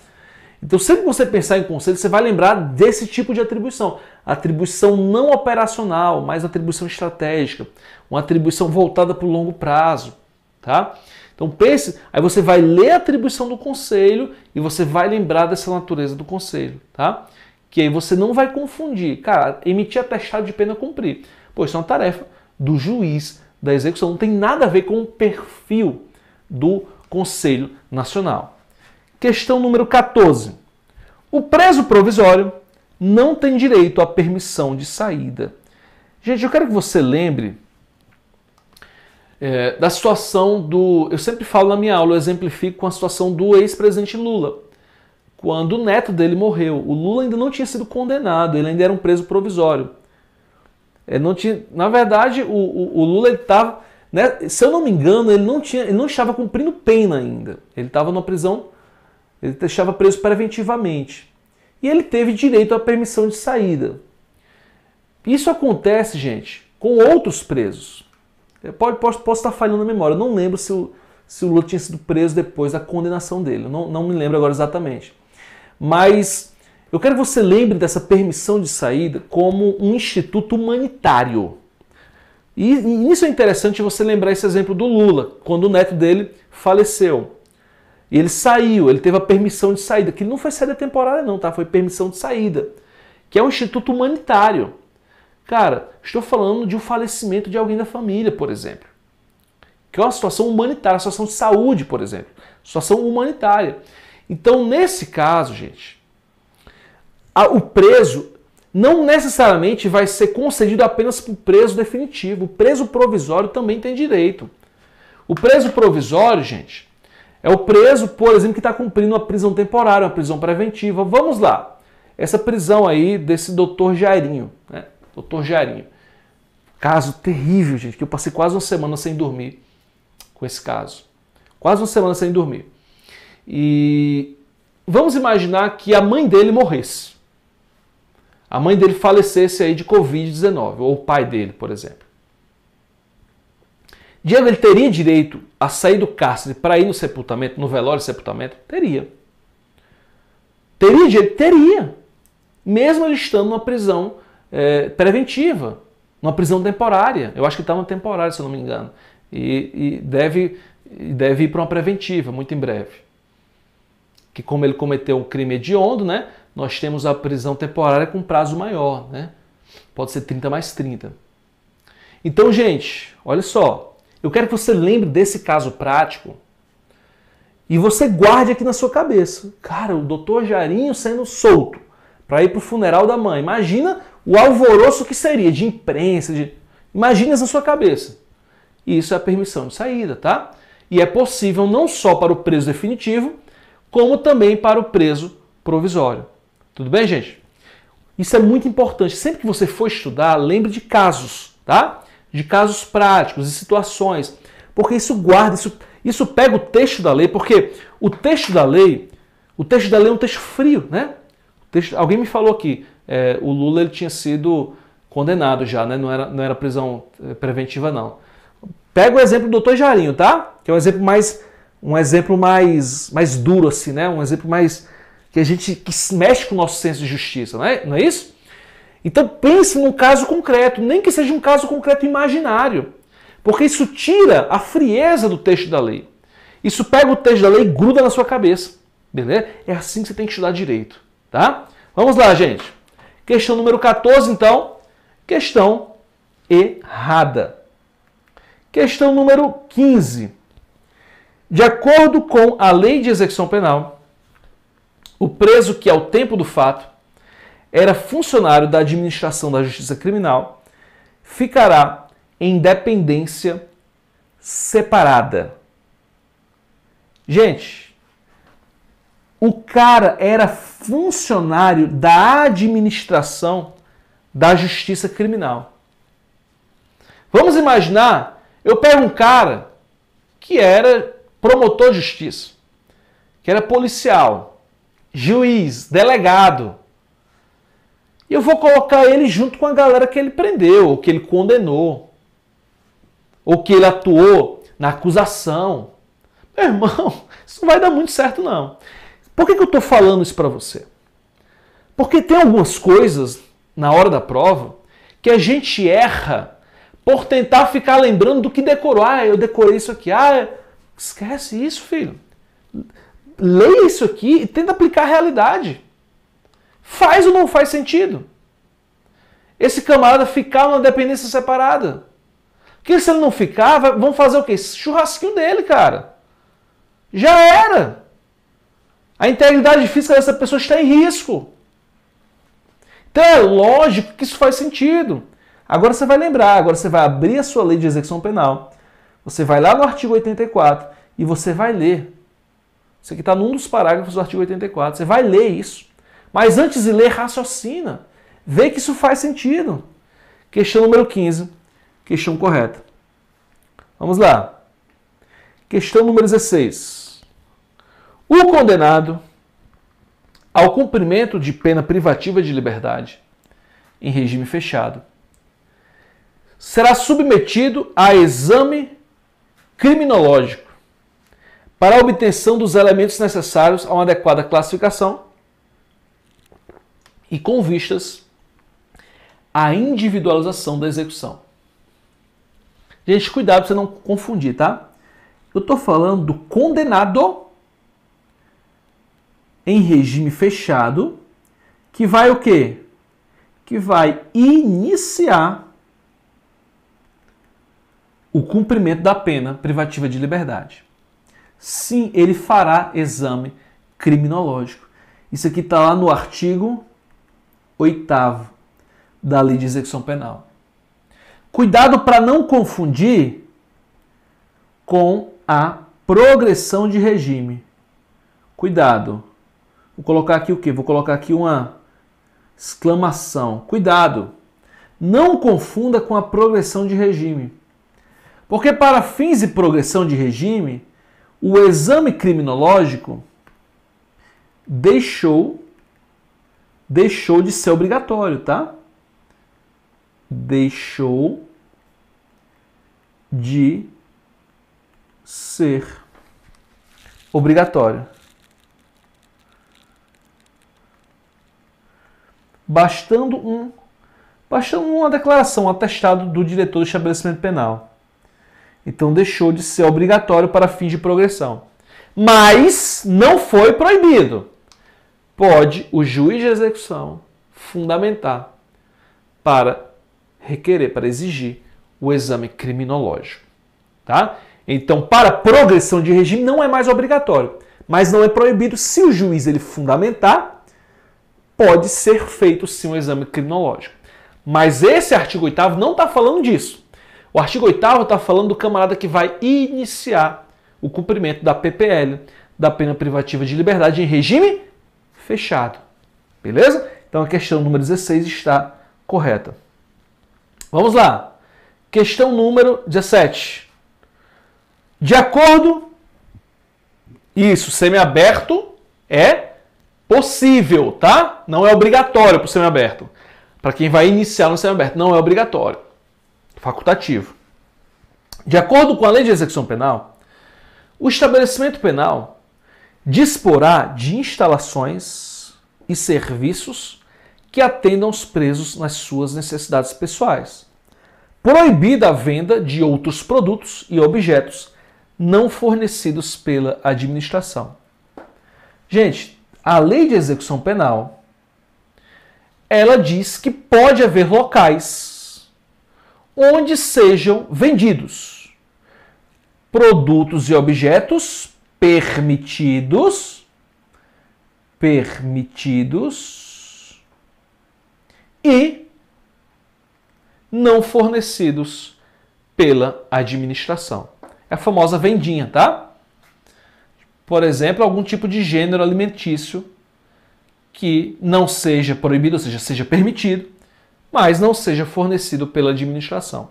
A: Então, sempre que você pensar em conselho, você vai lembrar desse tipo de atribuição. Atribuição não operacional, mas atribuição estratégica uma atribuição voltada para o longo prazo, tá? Então pense, aí você vai ler a atribuição do conselho e você vai lembrar dessa natureza do conselho, tá? Que aí você não vai confundir, cara, emitir atestado é de pena cumprir. Pô, isso é uma tarefa do juiz da execução, não tem nada a ver com o perfil do Conselho Nacional. Questão número 14. O preso provisório não tem direito à permissão de saída. Gente, eu quero que você lembre é, da situação do. Eu sempre falo na minha aula, eu exemplifico com a situação do ex-presidente Lula. Quando o neto dele morreu, o Lula ainda não tinha sido condenado, ele ainda era um preso provisório. É, não tinha, na verdade, o, o, o Lula estava. Né, se eu não me engano, ele não, tinha, ele não estava cumprindo pena ainda. Ele estava na prisão, ele estava preso preventivamente. E ele teve direito à permissão de saída. Isso acontece, gente, com outros presos. É, pode, posso, posso estar falhando na memória. Eu não lembro se o, se o Lula tinha sido preso depois da condenação dele. Eu não, não me lembro agora exatamente. Mas eu quero que você lembre dessa permissão de saída como um instituto humanitário. E, e é interessante você lembrar esse exemplo do Lula, quando o neto dele faleceu. E ele saiu, ele teve a permissão de saída, que não foi saída temporária não, tá? Foi permissão de saída, que é um instituto humanitário. Cara, estou falando de um falecimento de alguém da família, por exemplo. Que é uma situação humanitária, uma situação de saúde, por exemplo. Situação humanitária. Então, nesse caso, gente, a, o preso não necessariamente vai ser concedido apenas para o preso definitivo. O preso provisório também tem direito. O preso provisório, gente, é o preso, por exemplo, que está cumprindo uma prisão temporária, uma prisão preventiva. Vamos lá. Essa prisão aí desse doutor Jairinho. Né? Doutor Jarinho. Caso terrível, gente, que eu passei quase uma semana sem dormir com esse caso. Quase uma semana sem dormir. E vamos imaginar que a mãe dele morresse. A mãe dele falecesse aí de Covid-19, ou o pai dele, por exemplo. Diego, ele teria direito a sair do cárcere para ir no sepultamento, no velório sepultamento? Teria. Teria direito? Teria. Mesmo ele estando numa prisão é, preventiva, uma prisão temporária. Eu acho que está uma temporária, se eu não me engano. E, e deve, deve ir para uma preventiva muito em breve. Que como ele cometeu um crime hediondo, né, nós temos a prisão temporária com prazo maior. Né? Pode ser 30 mais 30. Então, gente, olha só. Eu quero que você lembre desse caso prático e você guarde aqui na sua cabeça. Cara, o doutor Jarinho sendo solto para ir para o funeral da mãe. Imagina o alvoroço que seria de imprensa, de... imagine na sua cabeça. isso é a permissão de saída, tá? E é possível não só para o preso definitivo, como também para o preso provisório. Tudo bem, gente? Isso é muito importante. Sempre que você for estudar, lembre de casos, tá? De casos práticos, de situações, porque isso guarda, isso, isso pega o texto da lei, porque o texto da lei, o texto da lei é um texto frio, né? Deixa, alguém me falou aqui, é, o Lula ele tinha sido condenado já, né? não, era, não era prisão é, preventiva não. Pega o exemplo do doutor Jarinho, tá? Que é um exemplo mais um exemplo mais mais duro assim, né? Um exemplo mais que a gente que mexe com o nosso senso de justiça, né? Não é isso? Então pense num caso concreto, nem que seja um caso concreto imaginário, porque isso tira a frieza do texto da lei. Isso pega o texto da lei e gruda na sua cabeça, beleza? É assim que você tem que estudar direito. Tá? Vamos lá, gente. Questão número 14, então. Questão errada. Questão número 15. De acordo com a lei de execução penal, o preso que, ao tempo do fato, era funcionário da administração da justiça criminal, ficará em dependência separada. Gente, o cara era funcionário da administração da justiça criminal. Vamos imaginar, eu pego um cara que era promotor de justiça, que era policial, juiz, delegado. E eu vou colocar ele junto com a galera que ele prendeu, ou que ele condenou, ou que ele atuou na acusação. Meu irmão, isso não vai dar muito certo não. Por que, que eu estou falando isso para você? Porque tem algumas coisas na hora da prova que a gente erra por tentar ficar lembrando do que decorou. Ah, eu decorei isso aqui. Ah, esquece isso, filho. Leia isso aqui e tenta aplicar a realidade. Faz ou não faz sentido? Esse camarada ficar numa dependência separada. Porque se ele não ficar, vão fazer o quê? Churrasquinho dele, cara. Já era. A integridade física dessa pessoa está em risco. Então é lógico que isso faz sentido. Agora você vai lembrar, agora você vai abrir a sua lei de execução penal. Você vai lá no artigo 84 e você vai ler. Isso aqui está num dos parágrafos do artigo 84. Você vai ler isso. Mas antes de ler, raciocina. Vê que isso faz sentido. Questão número 15. Questão correta. Vamos lá. Questão número 16. O condenado ao cumprimento de pena privativa de liberdade em regime fechado será submetido a exame criminológico para a obtenção dos elementos necessários a uma adequada classificação e com vistas à individualização da execução. Gente, cuidado para você não confundir, tá? Eu estou falando do condenado em regime fechado, que vai o quê? Que vai iniciar o cumprimento da pena privativa de liberdade. Sim, ele fará exame criminológico. Isso aqui está lá no artigo 8 da Lei de Execução Penal. Cuidado para não confundir com a progressão de regime. Cuidado. Vou colocar aqui o que? Vou colocar aqui uma exclamação. Cuidado! Não confunda com a progressão de regime. Porque para fins de progressão de regime, o exame criminológico deixou deixou de ser obrigatório, tá? Deixou de ser obrigatório. bastando um bastando uma declaração atestado do diretor do estabelecimento penal. Então deixou de ser obrigatório para fins de progressão. Mas não foi proibido. Pode o juiz de execução fundamentar para requerer, para exigir o exame criminológico, tá? Então, para progressão de regime não é mais obrigatório, mas não é proibido se o juiz ele fundamentar pode ser feito sim um exame criminológico. Mas esse artigo 8 não está falando disso. O artigo 8 está falando do camarada que vai iniciar o cumprimento da PPL, da pena privativa de liberdade, em regime fechado. Beleza? Então a questão número 16 está correta. Vamos lá. Questão número 17. De acordo. Isso, semiaberto é possível, tá? Não é obrigatório para o semiaberto. Para quem vai iniciar no semiaberto, não é obrigatório. Facultativo. De acordo com a lei de execução penal, o estabelecimento penal disporá de instalações e serviços que atendam os presos nas suas necessidades pessoais. Proibida a venda de outros produtos e objetos não fornecidos pela administração. Gente, a lei de execução penal, ela diz que pode haver locais onde sejam vendidos produtos e objetos permitidos permitidos e não fornecidos pela administração. É a famosa vendinha, tá? por exemplo, algum tipo de gênero alimentício que não seja proibido, ou seja, seja permitido, mas não seja fornecido pela administração.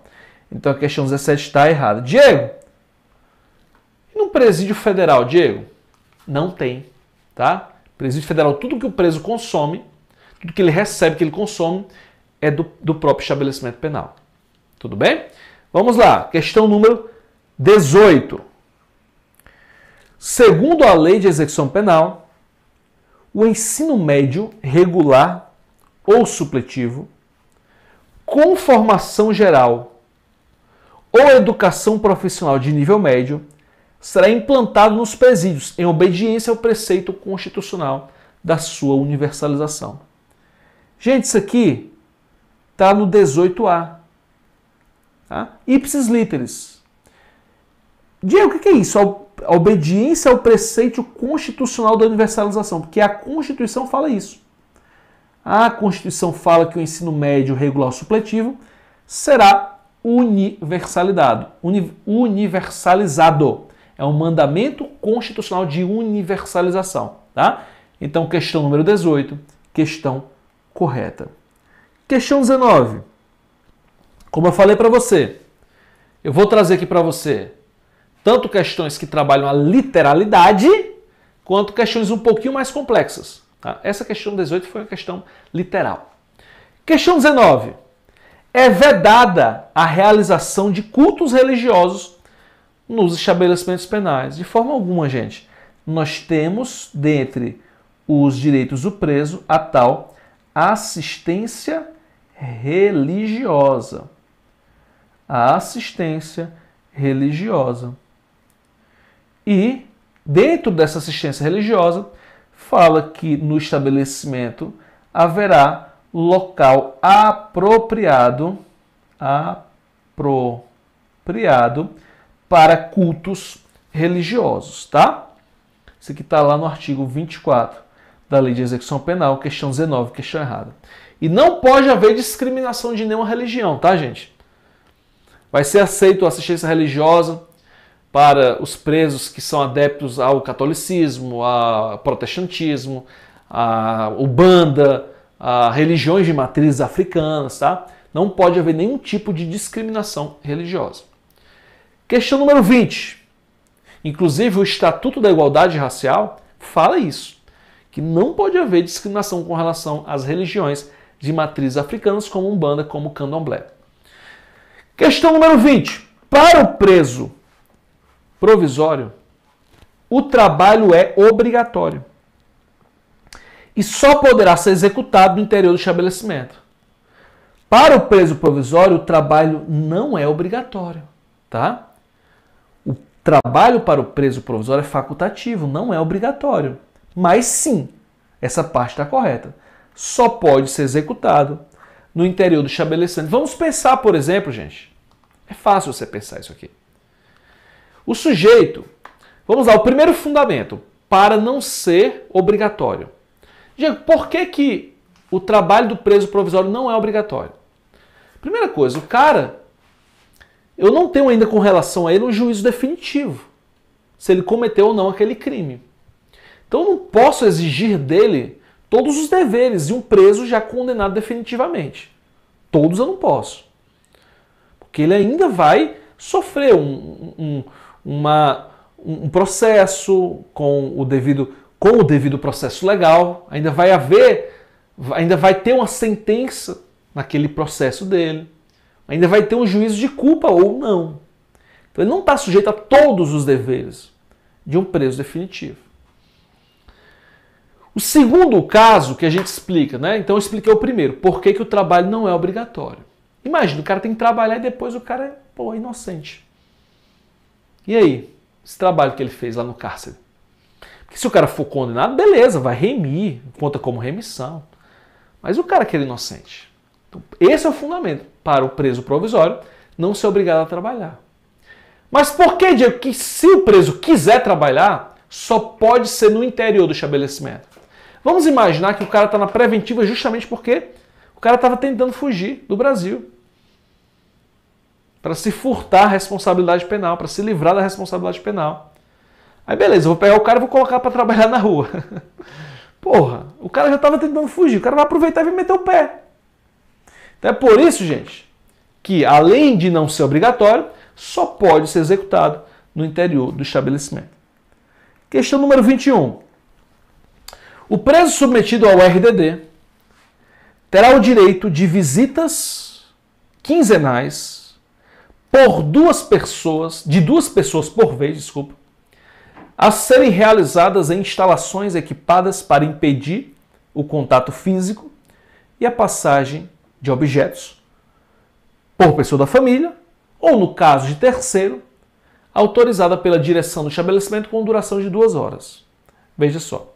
A: Então a questão 17 está errada. Diego, num presídio federal, Diego, não tem, tá? Presídio federal, tudo que o preso consome, tudo que ele recebe, que ele consome, é do, do próprio estabelecimento penal. Tudo bem? Vamos lá, questão número 18. Segundo a lei de execução penal, o ensino médio regular ou supletivo, com formação geral ou educação profissional de nível médio, será implantado nos presídios em obediência ao preceito constitucional da sua universalização. Gente, isso aqui está no 18A. Tá? Ipsis literis. Diego, o que é isso? a obediência ao preceito constitucional da universalização, porque a Constituição fala isso. A Constituição fala que o ensino médio regular supletivo será universalizado. uni, universalizado. É um mandamento constitucional de universalização, tá? Então, questão número 18, questão correta. Questão 19. Como eu falei para você, eu vou trazer aqui para você tanto questões que trabalham a literalidade, quanto questões um pouquinho mais complexas. Tá? Essa questão 18 foi uma questão literal. Questão 19. É vedada a realização de cultos religiosos nos estabelecimentos penais. De forma alguma, gente. Nós temos, dentre os direitos do preso, a tal assistência religiosa. A assistência religiosa. E, dentro dessa assistência religiosa, fala que no estabelecimento haverá local apropriado, apropriado para cultos religiosos, tá? Isso aqui está lá no artigo 24 da Lei de Execução Penal, questão 19, questão errada. E não pode haver discriminação de nenhuma religião, tá, gente? Vai ser aceito a assistência religiosa, para os presos que são adeptos ao catolicismo, ao protestantismo, à Ubanda, a religiões de matrizes africanas, tá? Não pode haver nenhum tipo de discriminação religiosa. Questão número 20. Inclusive, o Estatuto da Igualdade Racial fala isso, que não pode haver discriminação com relação às religiões de matrizes africanas, como Umbanda, como Candomblé. Questão número 20. Para o preso provisório, o trabalho é obrigatório e só poderá ser executado no interior do estabelecimento. Para o preso provisório, o trabalho não é obrigatório, tá? O trabalho para o preso provisório é facultativo, não é obrigatório. Mas sim, essa parte está correta. Só pode ser executado no interior do estabelecimento. Vamos pensar, por exemplo, gente. É fácil você pensar isso aqui. O sujeito, vamos lá, o primeiro fundamento, para não ser obrigatório. Diego, por que, que o trabalho do preso provisório não é obrigatório? Primeira coisa, o cara, eu não tenho ainda com relação a ele um juízo definitivo, se ele cometeu ou não aquele crime. Então eu não posso exigir dele todos os deveres de um preso já condenado definitivamente. Todos eu não posso. Porque ele ainda vai sofrer um, um, uma, um processo com o devido com o devido processo legal, ainda vai haver, ainda vai ter uma sentença naquele processo dele, ainda vai ter um juízo de culpa ou não. Então ele não está sujeito a todos os deveres de um preso definitivo. O segundo caso que a gente explica, né? Então eu expliquei o primeiro, por que, que o trabalho não é obrigatório. Imagina, o cara tem que trabalhar e depois o cara é, pô, é inocente. E aí? Esse trabalho que ele fez lá no cárcere. Porque se o cara for condenado, beleza, vai remir, conta como remissão. Mas o cara que é inocente. Então, esse é o fundamento para o preso provisório não ser obrigado a trabalhar. Mas por que, Diego, que se o preso quiser trabalhar, só pode ser no interior do estabelecimento? Vamos imaginar que o cara está na preventiva justamente porque o cara estava tentando fugir do Brasil para se furtar a responsabilidade penal, para se livrar da responsabilidade penal. Aí beleza, eu vou pegar o cara e vou colocar para trabalhar na rua. Porra, o cara já estava tentando fugir, o cara vai aproveitar e vai meter o pé. Então é por isso, gente, que além de não ser obrigatório, só pode ser executado no interior do estabelecimento. Questão número 21. O preso submetido ao RDD terá o direito de visitas quinzenais por duas pessoas, de duas pessoas por vez, desculpa, a serem realizadas em instalações equipadas para impedir o contato físico e a passagem de objetos por pessoa da família ou, no caso de terceiro, autorizada pela direção do estabelecimento com duração de duas horas. Veja só.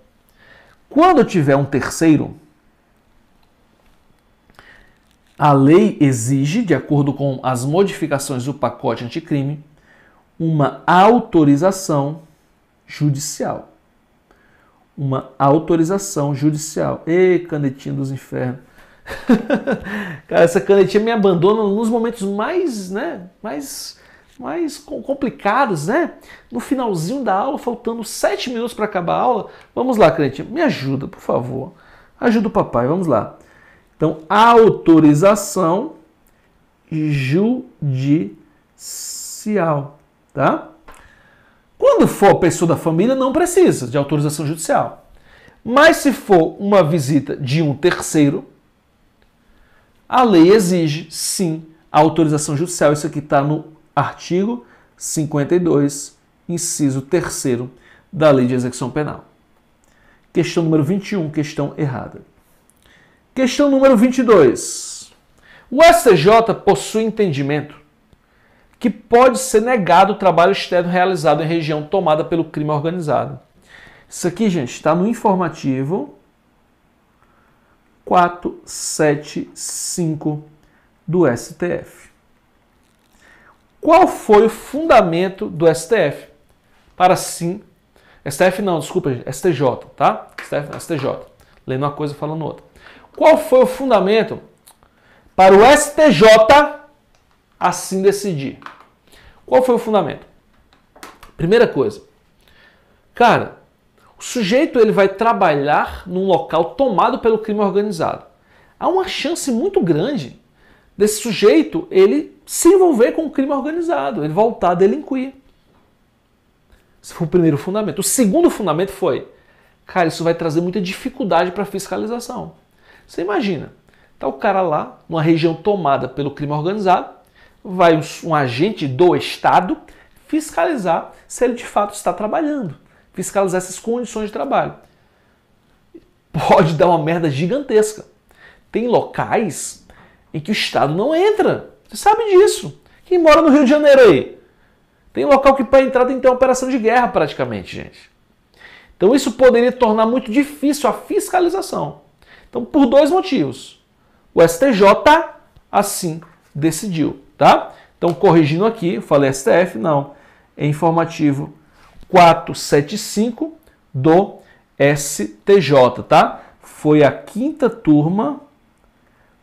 A: Quando tiver um terceiro, a lei exige, de acordo com as modificações do pacote anticrime, uma autorização judicial. Uma autorização judicial. Ei, canetinha dos infernos. Cara, essa canetinha me abandona nos momentos mais, né, mais, mais complicados, né? No finalzinho da aula, faltando sete minutos para acabar a aula. Vamos lá, canetinha, me ajuda, por favor. Ajuda o papai, vamos lá. Então, autorização judicial, tá? Quando for pessoa da família, não precisa de autorização judicial. Mas se for uma visita de um terceiro, a lei exige, sim, autorização judicial. Isso aqui está no artigo 52, inciso 3 da Lei de Execução Penal. Questão número 21, questão errada. Questão número 22. O STJ possui entendimento que pode ser negado o trabalho externo realizado em região tomada pelo crime organizado. Isso aqui, gente, está no informativo 475 do STF. Qual foi o fundamento do STF para sim? STF não, desculpa, STJ, tá? STF, STJ. Lendo uma coisa falando outra. Qual foi o fundamento para o STJ assim decidir? Qual foi o fundamento? Primeira coisa, cara, o sujeito ele vai trabalhar num local tomado pelo crime organizado. Há uma chance muito grande desse sujeito ele se envolver com o crime organizado, ele voltar a delinquir. Esse foi o primeiro fundamento. O segundo fundamento foi, cara, isso vai trazer muita dificuldade para a fiscalização. Você imagina, tá o cara lá, numa região tomada pelo crime organizado, vai um, um agente do Estado fiscalizar se ele de fato está trabalhando, fiscalizar essas condições de trabalho. Pode dar uma merda gigantesca. Tem locais em que o Estado não entra. Você sabe disso. Quem mora no Rio de Janeiro aí? Tem local que para entrar tem que ter uma operação de guerra praticamente, gente. Então isso poderia tornar muito difícil a fiscalização. Então, por dois motivos. O STJ assim decidiu, tá? Então, corrigindo aqui, falei STF, não. É informativo 475 do STJ, tá? Foi a quinta turma,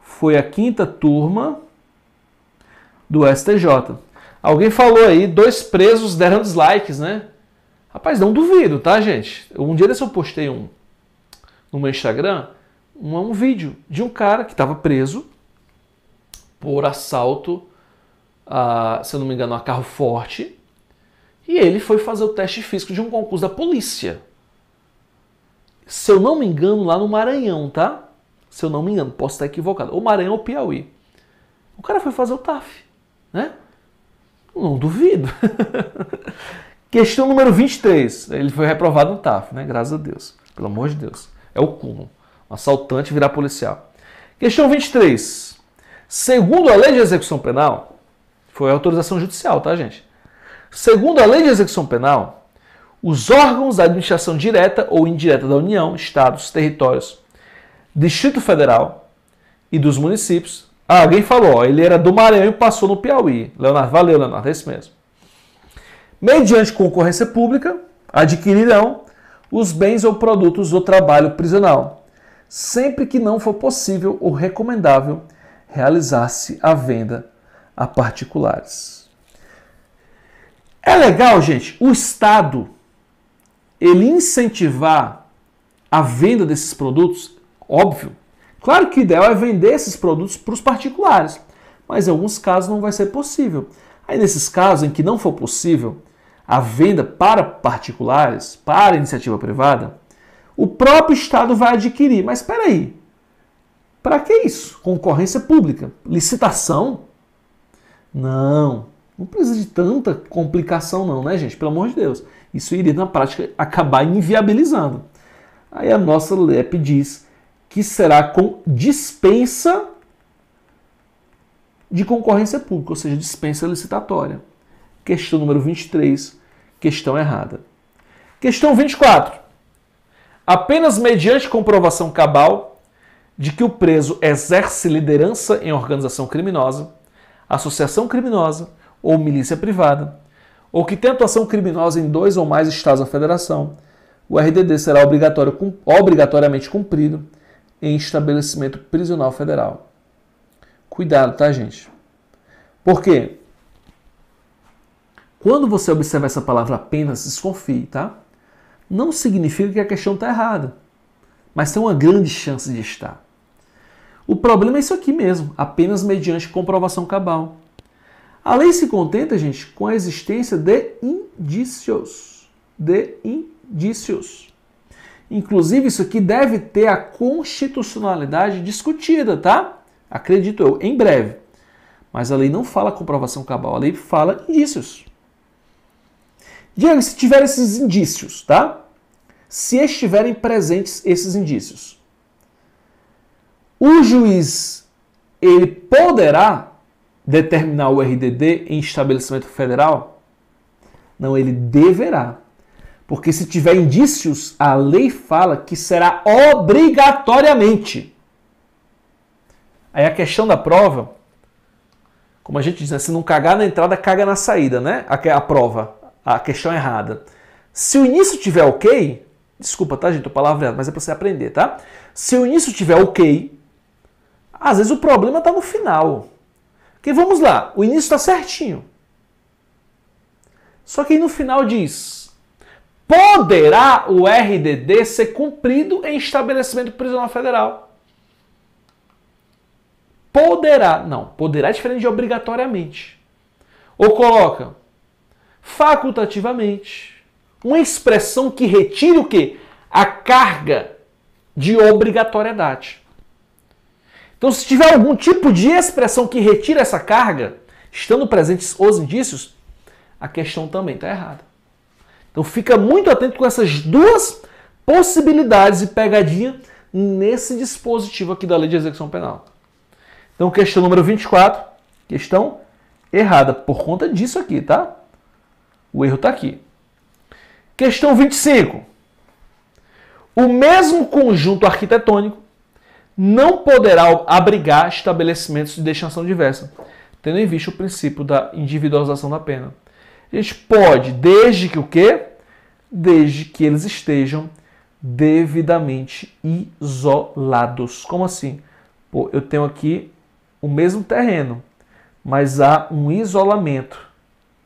A: foi a quinta turma do STJ. Alguém falou aí, dois presos deram dislikes, né? Rapaz, não duvido, tá, gente? Um dia desse eu postei um no meu Instagram um, um vídeo de um cara que estava preso por assalto, a, se eu não me engano, a carro forte, e ele foi fazer o teste físico de um concurso da polícia. Se eu não me engano, lá no Maranhão, tá? Se eu não me engano, posso estar equivocado. Ou Maranhão ou Piauí. O cara foi fazer o TAF, né? Não duvido. Questão número 23. Ele foi reprovado no TAF, né? Graças a Deus. Pelo amor de Deus. É o cúmulo. Um assaltante virar policial. Questão 23. Segundo a lei de execução penal, foi autorização judicial, tá, gente? Segundo a lei de execução penal, os órgãos da administração direta ou indireta da União, estados, territórios, Distrito Federal e dos municípios. Ah, alguém falou, ó, ele era do Maranhão e passou no Piauí. Leonardo, valeu, Leonardo, é isso mesmo. Mediante concorrência pública, adquirirão os bens ou produtos do trabalho prisional, sempre que não for possível ou recomendável realizar-se a venda a particulares. É legal, gente, o Estado ele incentivar a venda desses produtos, óbvio. Claro que o ideal é vender esses produtos para os particulares, mas em alguns casos não vai ser possível. Aí nesses casos em que não for possível a venda para particulares, para iniciativa privada, o próprio Estado vai adquirir. Mas espera aí, para que isso? Concorrência pública, licitação? Não, não precisa de tanta complicação não, né gente? Pelo amor de Deus, isso iria na prática acabar inviabilizando. Aí a nossa LEP diz que será com dispensa de concorrência pública, ou seja, dispensa licitatória. Questão número 23, questão errada. Questão 24 apenas mediante comprovação cabal de que o preso exerce liderança em organização criminosa, associação criminosa ou milícia privada, ou que tem atuação criminosa em dois ou mais estados da federação, o RDD será obrigatoriamente cumprido em estabelecimento prisional federal. Cuidado, tá, gente? Por quê? Quando você observa essa palavra apenas, desconfie, tá? não significa que a questão está errada, mas tem uma grande chance de estar. O problema é isso aqui mesmo, apenas mediante comprovação cabal. A lei se contenta, gente, com a existência de indícios. De indícios. Inclusive, isso aqui deve ter a constitucionalidade discutida, tá? Acredito eu, em breve. Mas a lei não fala comprovação cabal, a lei fala indícios. Diego, se tiver esses indícios, tá? Se estiverem presentes esses indícios, o juiz ele poderá determinar o RDD em estabelecimento federal? Não, ele deverá. Porque se tiver indícios, a lei fala que será obrigatoriamente. Aí a questão da prova, como a gente diz, né? se não cagar na entrada, caga na saída, né? A, a prova a questão errada. Se o início tiver ok, desculpa, tá, gente, tô palavreado, mas é para você aprender, tá? Se o início tiver ok, às vezes o problema está no final. Porque vamos lá, o início está certinho. Só que no final diz: poderá o RDD ser cumprido em estabelecimento prisional federal. Poderá, não, poderá é diferente de obrigatoriamente. Ou coloca facultativamente uma expressão que retire o quê? A carga de obrigatoriedade. Então, se tiver algum tipo de expressão que retira essa carga, estando presentes os indícios, a questão também está errada. Então, fica muito atento com essas duas possibilidades e pegadinha nesse dispositivo aqui da Lei de Execução Penal. Então, questão número 24, questão errada por conta disso aqui, tá? O erro está aqui. Questão 25. O mesmo conjunto arquitetônico não poderá abrigar estabelecimentos de destinação diversa, tendo em vista o princípio da individualização da pena. A gente pode, desde que o quê? Desde que eles estejam devidamente isolados. Como assim? Pô, eu tenho aqui o mesmo terreno, mas há um isolamento,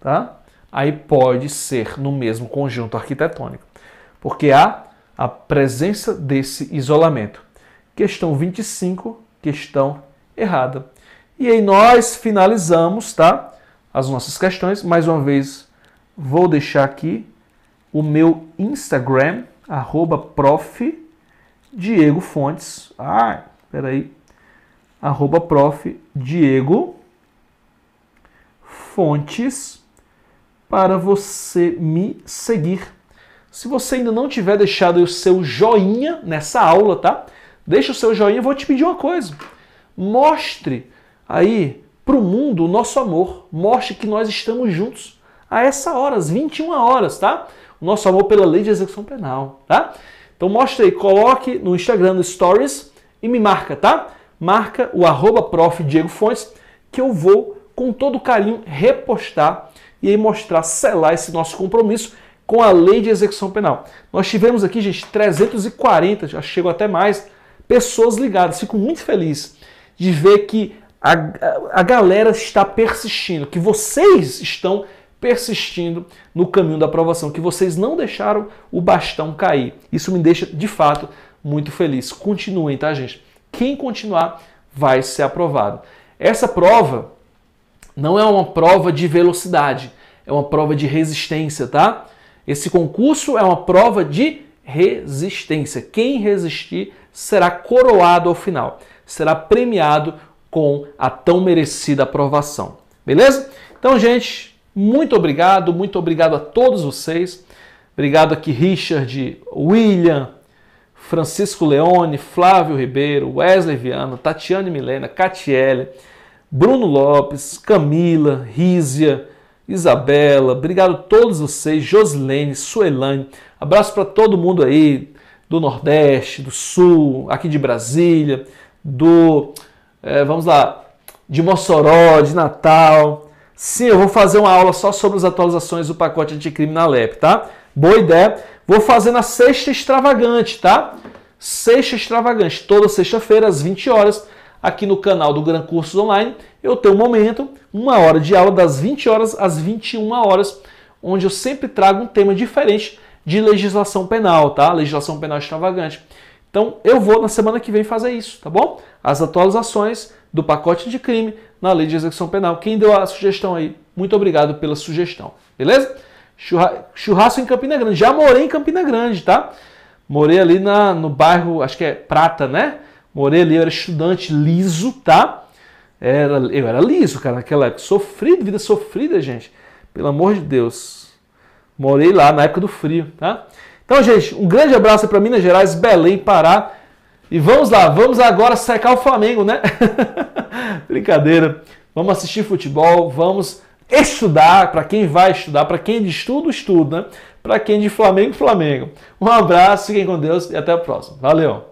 A: tá? aí pode ser no mesmo conjunto arquitetônico, porque há a presença desse isolamento. Questão 25, questão errada. E aí nós finalizamos, tá? As nossas questões. Mais uma vez, vou deixar aqui o meu Instagram, arroba prof. Diego Fontes. Ah, peraí. Arroba prof. Diego Fontes para você me seguir. Se você ainda não tiver deixado o seu joinha nessa aula, tá? Deixa o seu joinha, eu vou te pedir uma coisa. Mostre aí para o mundo o nosso amor. Mostre que nós estamos juntos a essa hora, às 21 horas, tá? O nosso amor pela lei de execução penal, tá? Então mostre aí, coloque no Instagram, no Stories e me marca, tá? Marca o arroba prof. Diego Fontes, que eu vou, com todo carinho, repostar e aí mostrar, selar esse nosso compromisso com a lei de execução penal. Nós tivemos aqui, gente, 340, já chegou até mais, pessoas ligadas. Fico muito feliz de ver que a, a galera está persistindo, que vocês estão persistindo no caminho da aprovação, que vocês não deixaram o bastão cair. Isso me deixa, de fato, muito feliz. Continuem, tá, gente? Quem continuar vai ser aprovado. Essa prova não é uma prova de velocidade, é uma prova de resistência, tá? Esse concurso é uma prova de resistência. Quem resistir será coroado ao final, será premiado com a tão merecida aprovação. Beleza? Então, gente, muito obrigado, muito obrigado a todos vocês. Obrigado aqui, Richard, William, Francisco Leone, Flávio Ribeiro, Wesley Viana, Tatiane Milena, Catiele. Bruno Lopes, Camila, Rízia, Isabela, obrigado a todos vocês, Josilene, Suelane, abraço para todo mundo aí do Nordeste, do Sul, aqui de Brasília, do, é, vamos lá, de Mossoró, de Natal. Sim, eu vou fazer uma aula só sobre as atualizações do pacote anticrime na LEP, tá? Boa ideia. Vou fazer na sexta extravagante, tá? Sexta extravagante, toda sexta-feira às 20 horas aqui no canal do Gran Cursos Online, eu tenho um momento, uma hora de aula das 20 horas às 21 horas, onde eu sempre trago um tema diferente de legislação penal, tá? Legislação penal extravagante. Então, eu vou na semana que vem fazer isso, tá bom? As atualizações do pacote de crime na lei de execução penal. Quem deu a sugestão aí, muito obrigado pela sugestão, beleza? Churra... Churrasco em Campina Grande. Já morei em Campina Grande, tá? Morei ali na, no bairro, acho que é Prata, né? Morelli, eu era estudante liso, tá? Era, eu era liso, cara, naquela época. Sofrido, vida sofrida, gente. Pelo amor de Deus. Morei lá na época do frio, tá? Então, gente, um grande abraço para Minas Gerais, Belém, Pará. E vamos lá, vamos agora secar o Flamengo, né? Brincadeira. Vamos assistir futebol, vamos estudar. Para quem vai estudar, para quem de estudo, estuda. Né? Para quem de Flamengo, Flamengo. Um abraço, fiquem com Deus e até a próxima. Valeu!